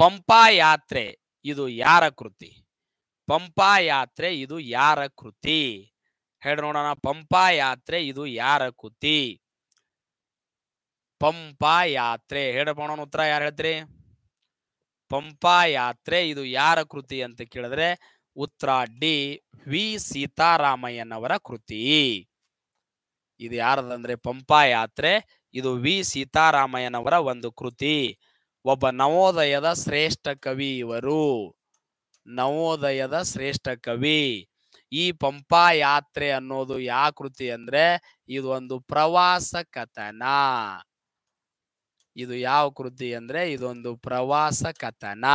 ಪಂಪಾ ಯಾತ್ರೆ ಇದು ಯಾರ ಕೃತಿ ಪಂಪಾ ಯಾತ್ರೆ ಇದು ಯಾರ ಕೃತಿ ಹೇಳಿ ನೋಡೋಣ ಪಂಪಾ ಯಾತ್ರೆ ಇದು ಯಾರ ಕೃತಿ ಪಂಪಾ ಯಾತ್ರೆ ಹೇಳಿ ನೋಡೋಣ ಉತ್ತರ ಯಾರು ಹೇಳ್ತೀರಿ ಪಂಪಾ ಯಾತ್ರೆ ಇದು ಯಾರ ಕೃತಿ ಅಂತ ಕೇಳಿದ್ರೆ ಉತ್ತರ ಡಿ ವಿ ಸೀತಾರಾಮಯ್ಯನವರ ಕೃತಿ ಇದು ಯಾರದಂದ್ರೆ ಪಂಪಾ ಯಾತ್ರೆ ಇದು ವಿ ಸೀತಾರಾಮಯ್ಯನವರ ಒಂದು ಕೃತಿ ಒಬ್ಬ ನವೋದಯದ ಶ್ರೇಷ್ಠ ಕವಿ ಇವರು ನವೋದಯದ ಶ್ರೇಷ್ಠ ಕವಿ ಈ ಪಂಪಾ ಯಾತ್ರೆ ಅನ್ನೋದು ಯಾವ ಕೃತಿ ಅಂದ್ರೆ ಇದೊಂದು ಪ್ರವಾಸ ಕಥನ ಇದು ಯಾವ ಕೃತಿ ಅಂದ್ರೆ ಇದೊಂದು ಪ್ರವಾಸ ಕಥನ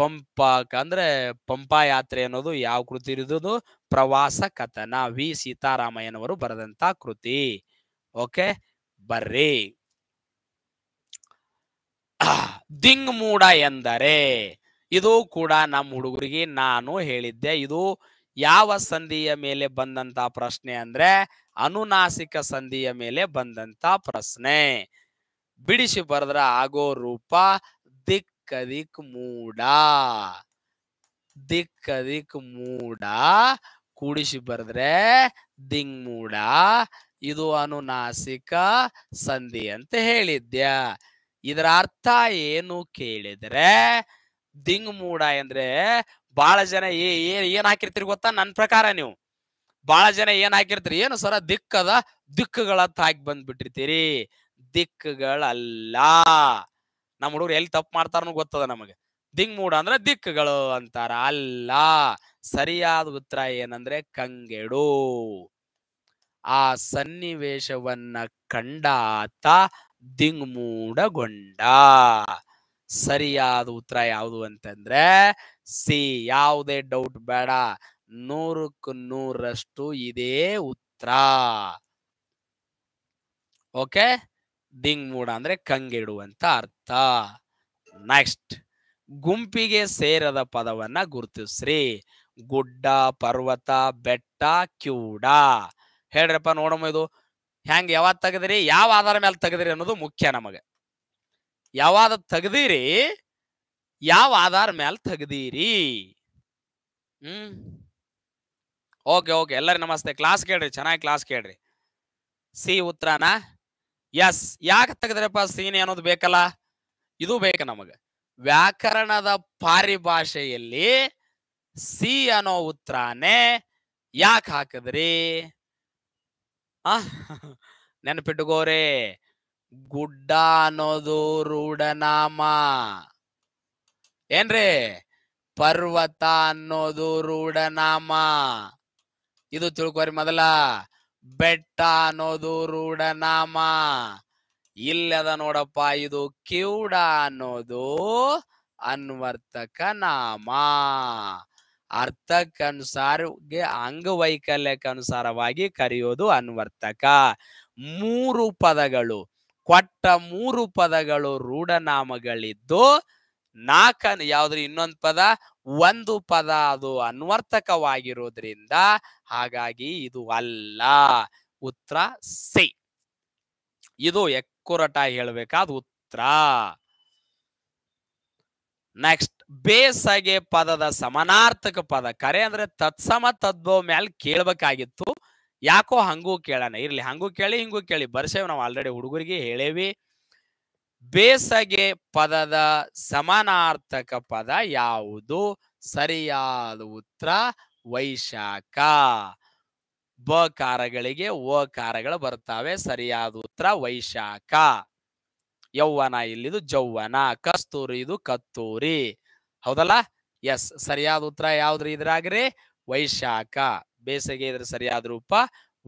ಪಂಪ ಅಂದ್ರೆ ಪಂಪಾ ಯಾತ್ರೆ ಅನ್ನೋದು ಯಾವ ಕೃತಿ ಇರೋದು ಪ್ರವಾಸ ಕಥನ ವಿ ಸೀತಾರಾಮಯ್ಯನವರು ಬರೆದಂತ ಕೃತಿ ಓಕೆ ಬರ್ರಿ ದಿಂಗ್ ಮೂಡ ಎಂದರೆ ಇದು ಕೂಡ ನಮ್ಮ ಹುಡುಗರಿಗೆ ನಾನು ಹೇಳಿದ್ದೆ ಇದು ಯಾವ ಸಂಧಿಯ ಮೇಲೆ ಬಂದಂತ ಪ್ರಶ್ನೆ ಅಂದ್ರೆ ಅನುನಾಸಿಕ ಸಂಧಿಯ ಮೇಲೆ ಬಂದಂತ ಪ್ರಶ್ನೆ ಬಿಡಿಸಿ ಬರೆದ್ರ ಆಗೋ ರೂಪ ದಿಕ್ಕದಿಕ್ ಮೂಡ ದಿಕ್ಕದಿಕ್ ಮೂಡ ಕೂಡಿಸಿ ಬರೆದ್ರೆ ದಿಂಗ್ ಮೂಡ ಇದು ಅನುನಾಸಿಕ ಸಂಧಿ ಅಂತ ಹೇಳಿದ್ಯ ಇದರ ಅರ್ಥ ಏನು ಕೇಳಿದ್ರೆ ದಿಂಗ್ ಮೂಡ ಅಂದ್ರೆ ಬಹಳ ಜನ ಏನ್ ಏನ್ ಹಾಕಿರ್ತೀರಿ ಗೊತ್ತಾ ನನ್ ಪ್ರಕಾರ ನೀವು ಬಹಳ ಜನ ಏನ್ ಹಾಕಿರ್ತೀರಿ ಏನು ಸರ ದಿಕ್ಕದ ದಿಕ್ಕುಗಳತ್ತ ಹಾಕಿ ಬಂದ್ಬಿಟ್ಟಿರ್ತೀರಿ ದಿಕ್ಕುಗಳಲ್ಲ ನಮ್ಮ ಹುಡುಗರು ಎಲ್ಲಿ ತಪ್ಪು ಮಾಡ್ತಾರನು ಗೊತ್ತದ ನಮಗೆ ದಿಂಗ್ ಮೂಡ ಅಂದ್ರೆ ದಿಕ್ಕುಗಳು ಅಂತಾರ ಅಲ್ಲ ಸರಿಯಾದ ಉತ್ತರ ಏನಂದ್ರೆ ಕಂಗೆಡು ಆ ಸನ್ನಿವೇಶವನ್ನ ಕಂಡಾತ ದಿಂಗ್ ಮೂಡಗೊಂಡ ಸರಿಯಾದ ಉತ್ತರ ಯಾವುದು ಅಂತಂದ್ರೆ ಸಿ ಯಾವುದೇ ಡೌಟ್ ಬೇಡ ನೂರಕ್ಕ ನೂರಷ್ಟು ಇದೇ ಉತ್ತರ ಓಕೆ ಡಿಂಗ್ ಮೂಡ ಅಂದ್ರೆ ಕಂಗೆಡುವಂತ ಅರ್ಥ ನೆಕ್ಸ್ಟ್ ಗುಂಪಿಗೆ ಸೇರದ ಪದವನ್ನ ಗುರುತಿಸ್ರಿ ಗುಡ್ಡ ಪರ್ವತ ಬೆಟ್ಟ ಕ್ಯೂಡ ಹೇಳ್ರಪ್ಪ ನೋಡಮ್ಮ ಇದು ಹೆಂಗ್ ಯಾವಾಗ ತೆಗದ್ರಿ ಯಾವ ಆಧಾರ ಮೇಲೆ ತೆಗದ್ರಿ ಅನ್ನೋದು ಮುಖ್ಯ ನಮಗೆ ಯಾವಾದ ತೆಗ್ದಿರಿ ಯಾವ ಆಧಾರ ಮ್ಯಾಲ ತೆಗ್ದಿರಿ ಹ್ಮ್ ಓಕೆ ಓಕೆ ಎಲ್ಲರಿ ನಮಸ್ತೆ ಕ್ಲಾಸ್ ಕೇಳ್ರಿ ಚೆನ್ನಾಗಿ ಕ್ಲಾಸ್ ಕೇಳ್ರಿ ಸಿ ಉತ್ತರನಾ ಎಸ್ ಯಾಕೆ ತೆಗೆದ್ರಪ್ಪ ಸೀನ್ ಅನ್ನೋದು ಬೇಕಲ್ಲ ಇದು ಬೇಕು ನಮಗೆ ವ್ಯಾಕರಣದ ಪಾರಿಭಾಷೆಯಲ್ಲಿ ಸಿ ಅನ್ನೋ ಉತ್ತರನೇ ಯಾಕೆ ಹಾಕಿದ್ರಿ ಆ ನೆನಪಿಟ್ಟುಕೋರೆ ಗುಡ್ಡ ಅನ್ನೋದು ರೂಢನಾಮ ಏನ್ರಿ ಪರ್ವತ ಅನ್ನೋದು ರೂಢನಾಮ ಇದು ತಿಳ್ಕೋರಿ ಮೊದಲ ಬೆಟ್ಟ ಅನ್ನೋದು ರೂಢನಾಮ ಇಲ್ಲದ ನೋಡಪ್ಪ ಇದು ಕಿವುಡ ಅನ್ನೋದು ಅನ್ವರ್ತಕ ನಾಮ ಅರ್ಥಕ್ಕನುಸಾರಗೆ ಅಂಗವೈಕಲ್ಯಕ್ಕನುಸಾರವಾಗಿ ಕರೆಯೋದು ಅನ್ವರ್ತಕ ಮೂರು ಪದಗಳು ಕೊಟ್ಟ ಮೂರು ಪದಗಳು ರೂಢನಾಮಗಳಿದ್ದು ನಾಕ ಯಾವ್ದ್ರಿ ಇನ್ನೊಂದು ಪದ ಒಂದು ಪದ ಅದು ಅನ್ವರ್ಥಕವಾಗಿರೋದ್ರಿಂದ ಹಾಗಾಗಿ ಇದು ಅಲ್ಲ ಉತ್ತರ ಸಿ ಇದು ಎಕ್ಕುರಟ ಹೇಳ್ಬೇಕಾದ ಉತ್ತರ ನೆಕ್ಸ್ಟ್ ಬೇಸಗೆ ಪದದ ಸಮಾನಾರ್ಥಕ ಪದ ಕರೆ ಅಂದ್ರೆ ತತ್ಸಮ ತದ್ಭವ ಮ್ಯಾಲ್ ಕೇಳ್ಬೇಕಾಗಿತ್ತು ಯಾಕೋ ಹಂಗೂ ಕೇಳೋಣ ಇರ್ಲಿ ಹಂಗೂ ಕೇಳಿ ಹಿಂಗೂ ಕೇಳಿ ಬರ್ಸೇವ್ ನಾವು ಆಲ್ರೆಡಿ ಹುಡುಗರಿಗೆ ಹೇಳೇವಿ ಬೇಸಗೆ ಪದದ ಸಮಾನಾರ್ಥಕ ಪದ ಯಾವುದು ಸರಿಯಾದ ಉತ್ತರ ವೈಶಾಖ ಬ ಕಾರಗಳಿಗೆ ವ ಕಾರಗಳು ಬರ್ತಾವೆ ಸರಿಯಾದ ಉತ್ತರ ವೈಶಾಖ ಯೌವನ ಇಲ್ಲಿದು ಜೌವನ ಕಸ್ತೂರಿ ಇದು ಕತ್ತೂರಿ ಹೌದಲ್ಲ ಎಸ್ ಸರಿಯಾದ ಉತ್ತರ ಯಾವ್ದ್ರಿ ಇದ್ರಾಗ್ರಿ ವೈಶಾಖ ಬೇಸಿಗೆ ಇದರ ಸರಿಯಾದ ರೂಪ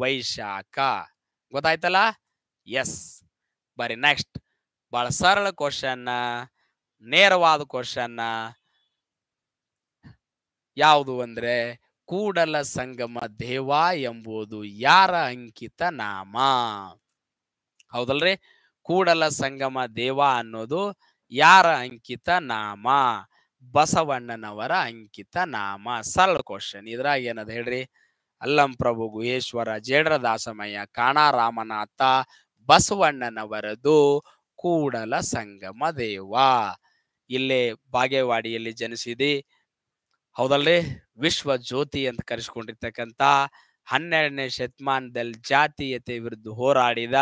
ವೈಶಾಖ ಗೊತ್ತಾಯ್ತಲ್ಲ ಎಸ್ ಬರೀ ನೆಕ್ಸ್ಟ್ ಬಹಳ ಸರಳ ಕ್ವಶನ್ ನೇರವಾದ ಕ್ವಶನ್ ಯಾವುದು ಅಂದ್ರೆ ಕೂಡಲ ಸಂಗಮ ದೇವ ಎಂಬುದು ಯಾರ ಅಂಕಿತ ನಾಮ ಹೌದಲ್ರಿ ಕೂಡಲ ಸಂಗಮ ದೇವ ಅನ್ನೋದು ಯಾರ ಅಂಕಿತ ನಾಮ ಬಸವಣ್ಣನವರ ಅಂಕಿತ ನಾಮ ಸರಳ ಕ್ವಶನ್ ಇದ್ರಾಗ ಏನದ ಹೇಳ್ರಿ ಅಲ್ಲಂ ಪ್ರಭು ಗುಹೇಶ್ವರ ಜೇಡ್ರ ದಾಸಮಯ್ಯ ರಾಮನಾಥ ಬಸವಣ್ಣನವರದು ಕೂಡಲ ಸಂಗಮ ದೇವ ಇಲ್ಲೇ ಬಾಗೇವಾಡಿಯಲ್ಲಿ ಜನಿಸಿದಿ ಹೌದಲ್ರಿ ವಿಶ್ವ ಜ್ಯೋತಿ ಅಂತ ಕರೆಸ್ಕೊಂಡಿರ್ತಕ್ಕಂಥ ಹನ್ನೆರಡನೇ ಶತಮಾನದಲ್ಲಿ ಜಾತೀಯತೆ ವಿರುದ್ಧ ಹೋರಾಡಿದ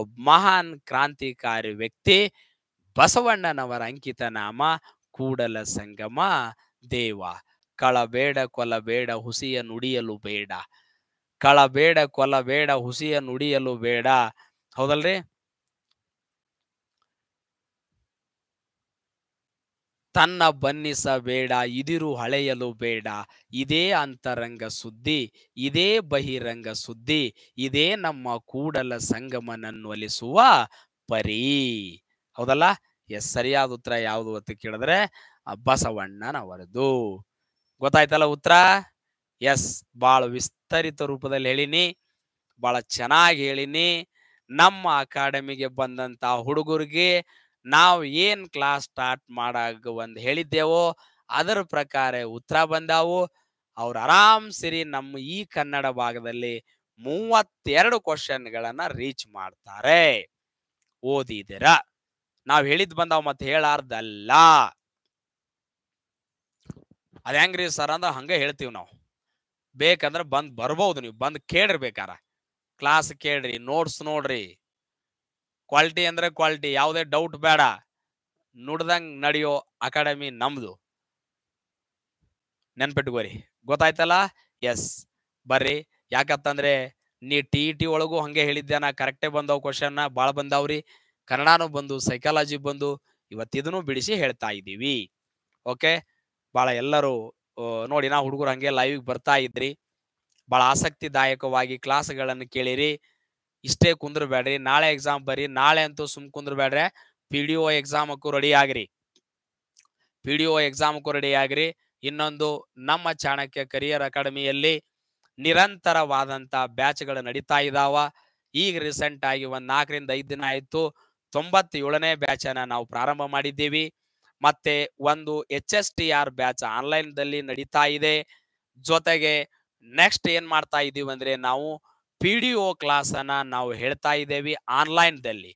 ಒಬ್ಬ ಮಹಾನ್ ಕ್ರಾಂತಿಕಾರಿ ವ್ಯಕ್ತಿ ಬಸವಣ್ಣನವರ ಅಂಕಿತ ನಾಮ ಕೂಡಲ ಸಂಗಮ ದೇವ ಕಳ ಬೇಡ ಕೊಲ ಬೇಡ ಹುಸಿಯ ನುಡಿಯಲು ಬೇಡ ಕಳ ಬೇಡ ಕೊಲ ಬೇಡ ಹುಸಿಯ ನುಡಿಯಲು ಬೇಡ ಹೌದಲ್ರಿ ತನ್ನ ಬನ್ನಿಸಬೇಡ ಇದಿರು ಹಳೆಯಲು ಬೇಡ ಇದೇ ಅಂತರಂಗ ಸುದ್ದಿ ಇದೇ ಬಹಿರಂಗ ಸುದ್ದಿ ಇದೇ ನಮ್ಮ ಕೂಡಲ ಸಂಗಮನನ್ನು ಒಲಿಸುವ ಪರಿ ಹೌದಲ್ಲ ಎಸ್ ಸರಿಯಾದ ಉತ್ತರ ಯಾವುದು ಅಂತ ಕೇಳಿದ್ರೆ ಬಸವಣ್ಣನವರದು ಗೊತ್ತಾಯ್ತಲ್ಲ ಉತ್ತರ ಎಸ್ ಭಾಳ ವಿಸ್ತರಿತ ರೂಪದಲ್ಲಿ ಹೇಳಿನಿ ಭಾಳ ಚೆನ್ನಾಗಿ ಹೇಳಿನಿ ನಮ್ಮ ಅಕಾಡೆಮಿಗೆ ಬಂದಂತ ಹುಡುಗರಿಗೆ ನಾವು ಏನ್ ಕ್ಲಾಸ್ ಸ್ಟಾರ್ಟ್ ಮಾಡಾಗ ಒಂದು ಹೇಳಿದ್ದೆವೋ ಅದರ ಪ್ರಕಾರ ಉತ್ತರ ಬಂದಾವು ಅವ್ರು ಆರಾಮ್ ಸಿರಿ ನಮ್ಮ ಈ ಕನ್ನಡ ಭಾಗದಲ್ಲಿ ಮೂವತ್ತೆರಡು ಕ್ವಶನ್ಗಳನ್ನ ರೀಚ್ ಮಾಡ್ತಾರೆ ಓದಿದಿರ ನಾವು ಹೇಳಿದ್ ಬಂದಾವ್ ಮತ್ತೆ ಹೇಳಾರ್ದಲ್ಲ ಅದು ಹೆಂಗ್ರಿ ಸರ್ ಅಂದ್ರೆ ಹಂಗೆ ಹೇಳ್ತೀವಿ ನಾವು ಬೇಕಂದ್ರೆ ಬಂದ್ ಬರ್ಬೋದು ನೀವು ಬಂದ್ ಕೇಳ್ರಿ ಬೇಕಾರ ಕ್ಲಾಸ್ ಕೇಳ್ರಿ ನೋಟ್ಸ್ ನೋಡ್ರಿ ಕ್ವಾಲಿಟಿ ಅಂದ್ರೆ ಕ್ವಾಲಿಟಿ ಯಾವುದೇ ಡೌಟ್ ಬೇಡ ನುಡ್ದಂಗ್ ನಡೆಯೋ ಅಕಾಡೆಮಿ ನಮ್ದು ನೆನ್ಪಿಟ್ಕೋರಿ ಗೊತ್ತಾಯ್ತಲ್ಲ ಎಸ್ ಬರ್ರಿ ಯಾಕತ್ತಂದ್ರೆ ನೀ ಟಿ ಇ ಟಿ ಒಳಗೂ ಹಂಗೆ ಹೇಳಿದ್ದೆ ನಾ ಕರೆಕ್ಟೇ ಬಂದವು ಕ್ವಶನ್ ಬಾಳ ಬಂದಾವ್ರಿ ಕನ್ನಡಾನು ಬಂದು ಸೈಕಾಲಜಿ ಬಂದು ಇವತ್ತಿದನು ಬಿಡಿಸಿ ಹೇಳ್ತಾ ಇದ್ದೀವಿ ಓಕೆ ಬಹಳ ಎಲ್ಲರೂ ನೋಡಿ ನಾ ಹುಡುಗರು ಹಂಗೆ ಲೈವ್ಗೆ ಬರ್ತಾ ಇದ್ರಿ ಬಹಳ ಆಸಕ್ತಿದಾಯಕವಾಗಿ ಕ್ಲಾಸ್ಗಳನ್ನು ಕೇಳಿರಿ ಇಷ್ಟೇ ಕುಂದ್ರಬೇಡ್ರಿ ನಾಳೆ ಎಕ್ಸಾಮ್ ಬರ್ರಿ ನಾಳೆ ಅಂತೂ ಸುಮ್ ಕುಂದ್ರಬೇಡ್ರೆ ಪಿ ಡಿ ಒ ಎಕ್ಸಾಮಕ್ಕೂ ರೆಡಿ ಆಗ್ರಿ ಪಿ ಡಿ ಒ ಎಕ್ಸಾಮಕ್ಕೂ ರೆಡಿ ಆಗ್ರಿ ಇನ್ನೊಂದು ನಮ್ಮ ಚಾಣಕ್ಯ ಕರಿಯರ್ ಅಕಾಡೆಮಿಯಲ್ಲಿ ನಿರಂತರವಾದಂಥ ಬ್ಯಾಚ್ಗಳು ನಡೀತಾ ಇದಾವ ಈಗ ರೀಸೆಂಟ್ ಆಗಿ ಒಂದು ನಾಲ್ಕರಿಂದ ಐದು ದಿನ ಆಯಿತು ತೊಂಬತ್ತೇಳನೇ ಬ್ಯಾಚನ್ನು ನಾವು ಪ್ರಾರಂಭ ಮಾಡಿದ್ದೀವಿ ಮತ್ತೆ ಒಂದು H S T R batch online ದಲ್ಲಿ ನಡೀತಾ ಇದೆ ಜೊತೆಗೆ ನೆಕ್ಸ್ಟ್ ಏನ್ ಮಾಡ್ತಾ ಇದೀವಿ ಅಂದ್ರೆ ನಾವು ಪಿ ಡಿ ಒ ಕ್ಲಾಸ್ ಅನ್ನ ನಾವು ಹೇಳ್ತಾ ಇದ್ದೇವೆ ಆನ್ಲೈನ್ ದಲ್ಲಿ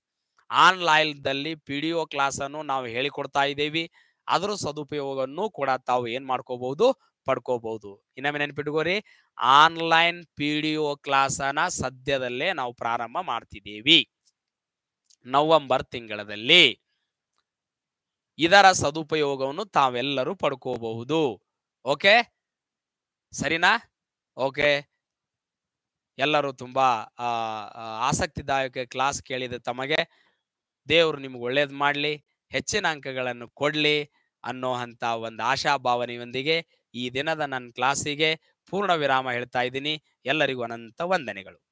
ಆನ್ಲೈನ್ ದಲ್ಲಿ ಪಿ ಡಿ ಒ ಕ್ಲಾಸ್ ಅನ್ನು ನಾವು ಹೇಳಿಕೊಡ್ತಾ ಇದ್ದೇವೆ ಅದರ ಸದುಪಯೋಗವನ್ನು ಕೂಡ ತಾವು ಏನ್ ಮಾಡ್ಕೋಬಹುದು ಪಡ್ಕೋಬಹುದು ಇನ್ನೊಮ್ಮೆ ನೆನ್ಪಿಟ್ಕೋರಿ online P D O class ಅನ್ನ ಸದ್ಯದಲ್ಲೇ ನಾವು ಪ್ರಾರಂಭ ಮಾಡ್ತಿದ್ದೀವಿ ನವೆಂಬರ್ ತಿಂಗಳಲ್ಲಿ ಇದರ ಸದುಪಯೋಗವನ್ನು ತಾವೆಲ್ಲರೂ ಪಡ್ಕೋಬಹುದು ಓಕೆ ಸರಿನಾ ಓಕೆ ಎಲ್ಲರೂ ತುಂಬಾ ಆಸಕ್ತಿದಾಯಕ ಕ್ಲಾಸ್ ಕೇಳಿದ ತಮಗೆ ದೇವರು ನಿಮ್ಗೆ ಒಳ್ಳೇದು ಮಾಡಲಿ ಹೆಚ್ಚಿನ ಅಂಕಗಳನ್ನು ಕೊಡ್ಲಿ ಅನ್ನೋ ಅಂತ ಒಂದು ಆಶಾಭಾವನೆಯೊಂದಿಗೆ ಈ ದಿನದ ನನ್ನ ಕ್ಲಾಸಿಗೆ ಪೂರ್ಣ ವಿರಾಮ ಹೇಳ್ತಾ ಇದ್ದೀನಿ ಎಲ್ಲರಿಗೂ ಅನಂತ ವಂದನೆಗಳು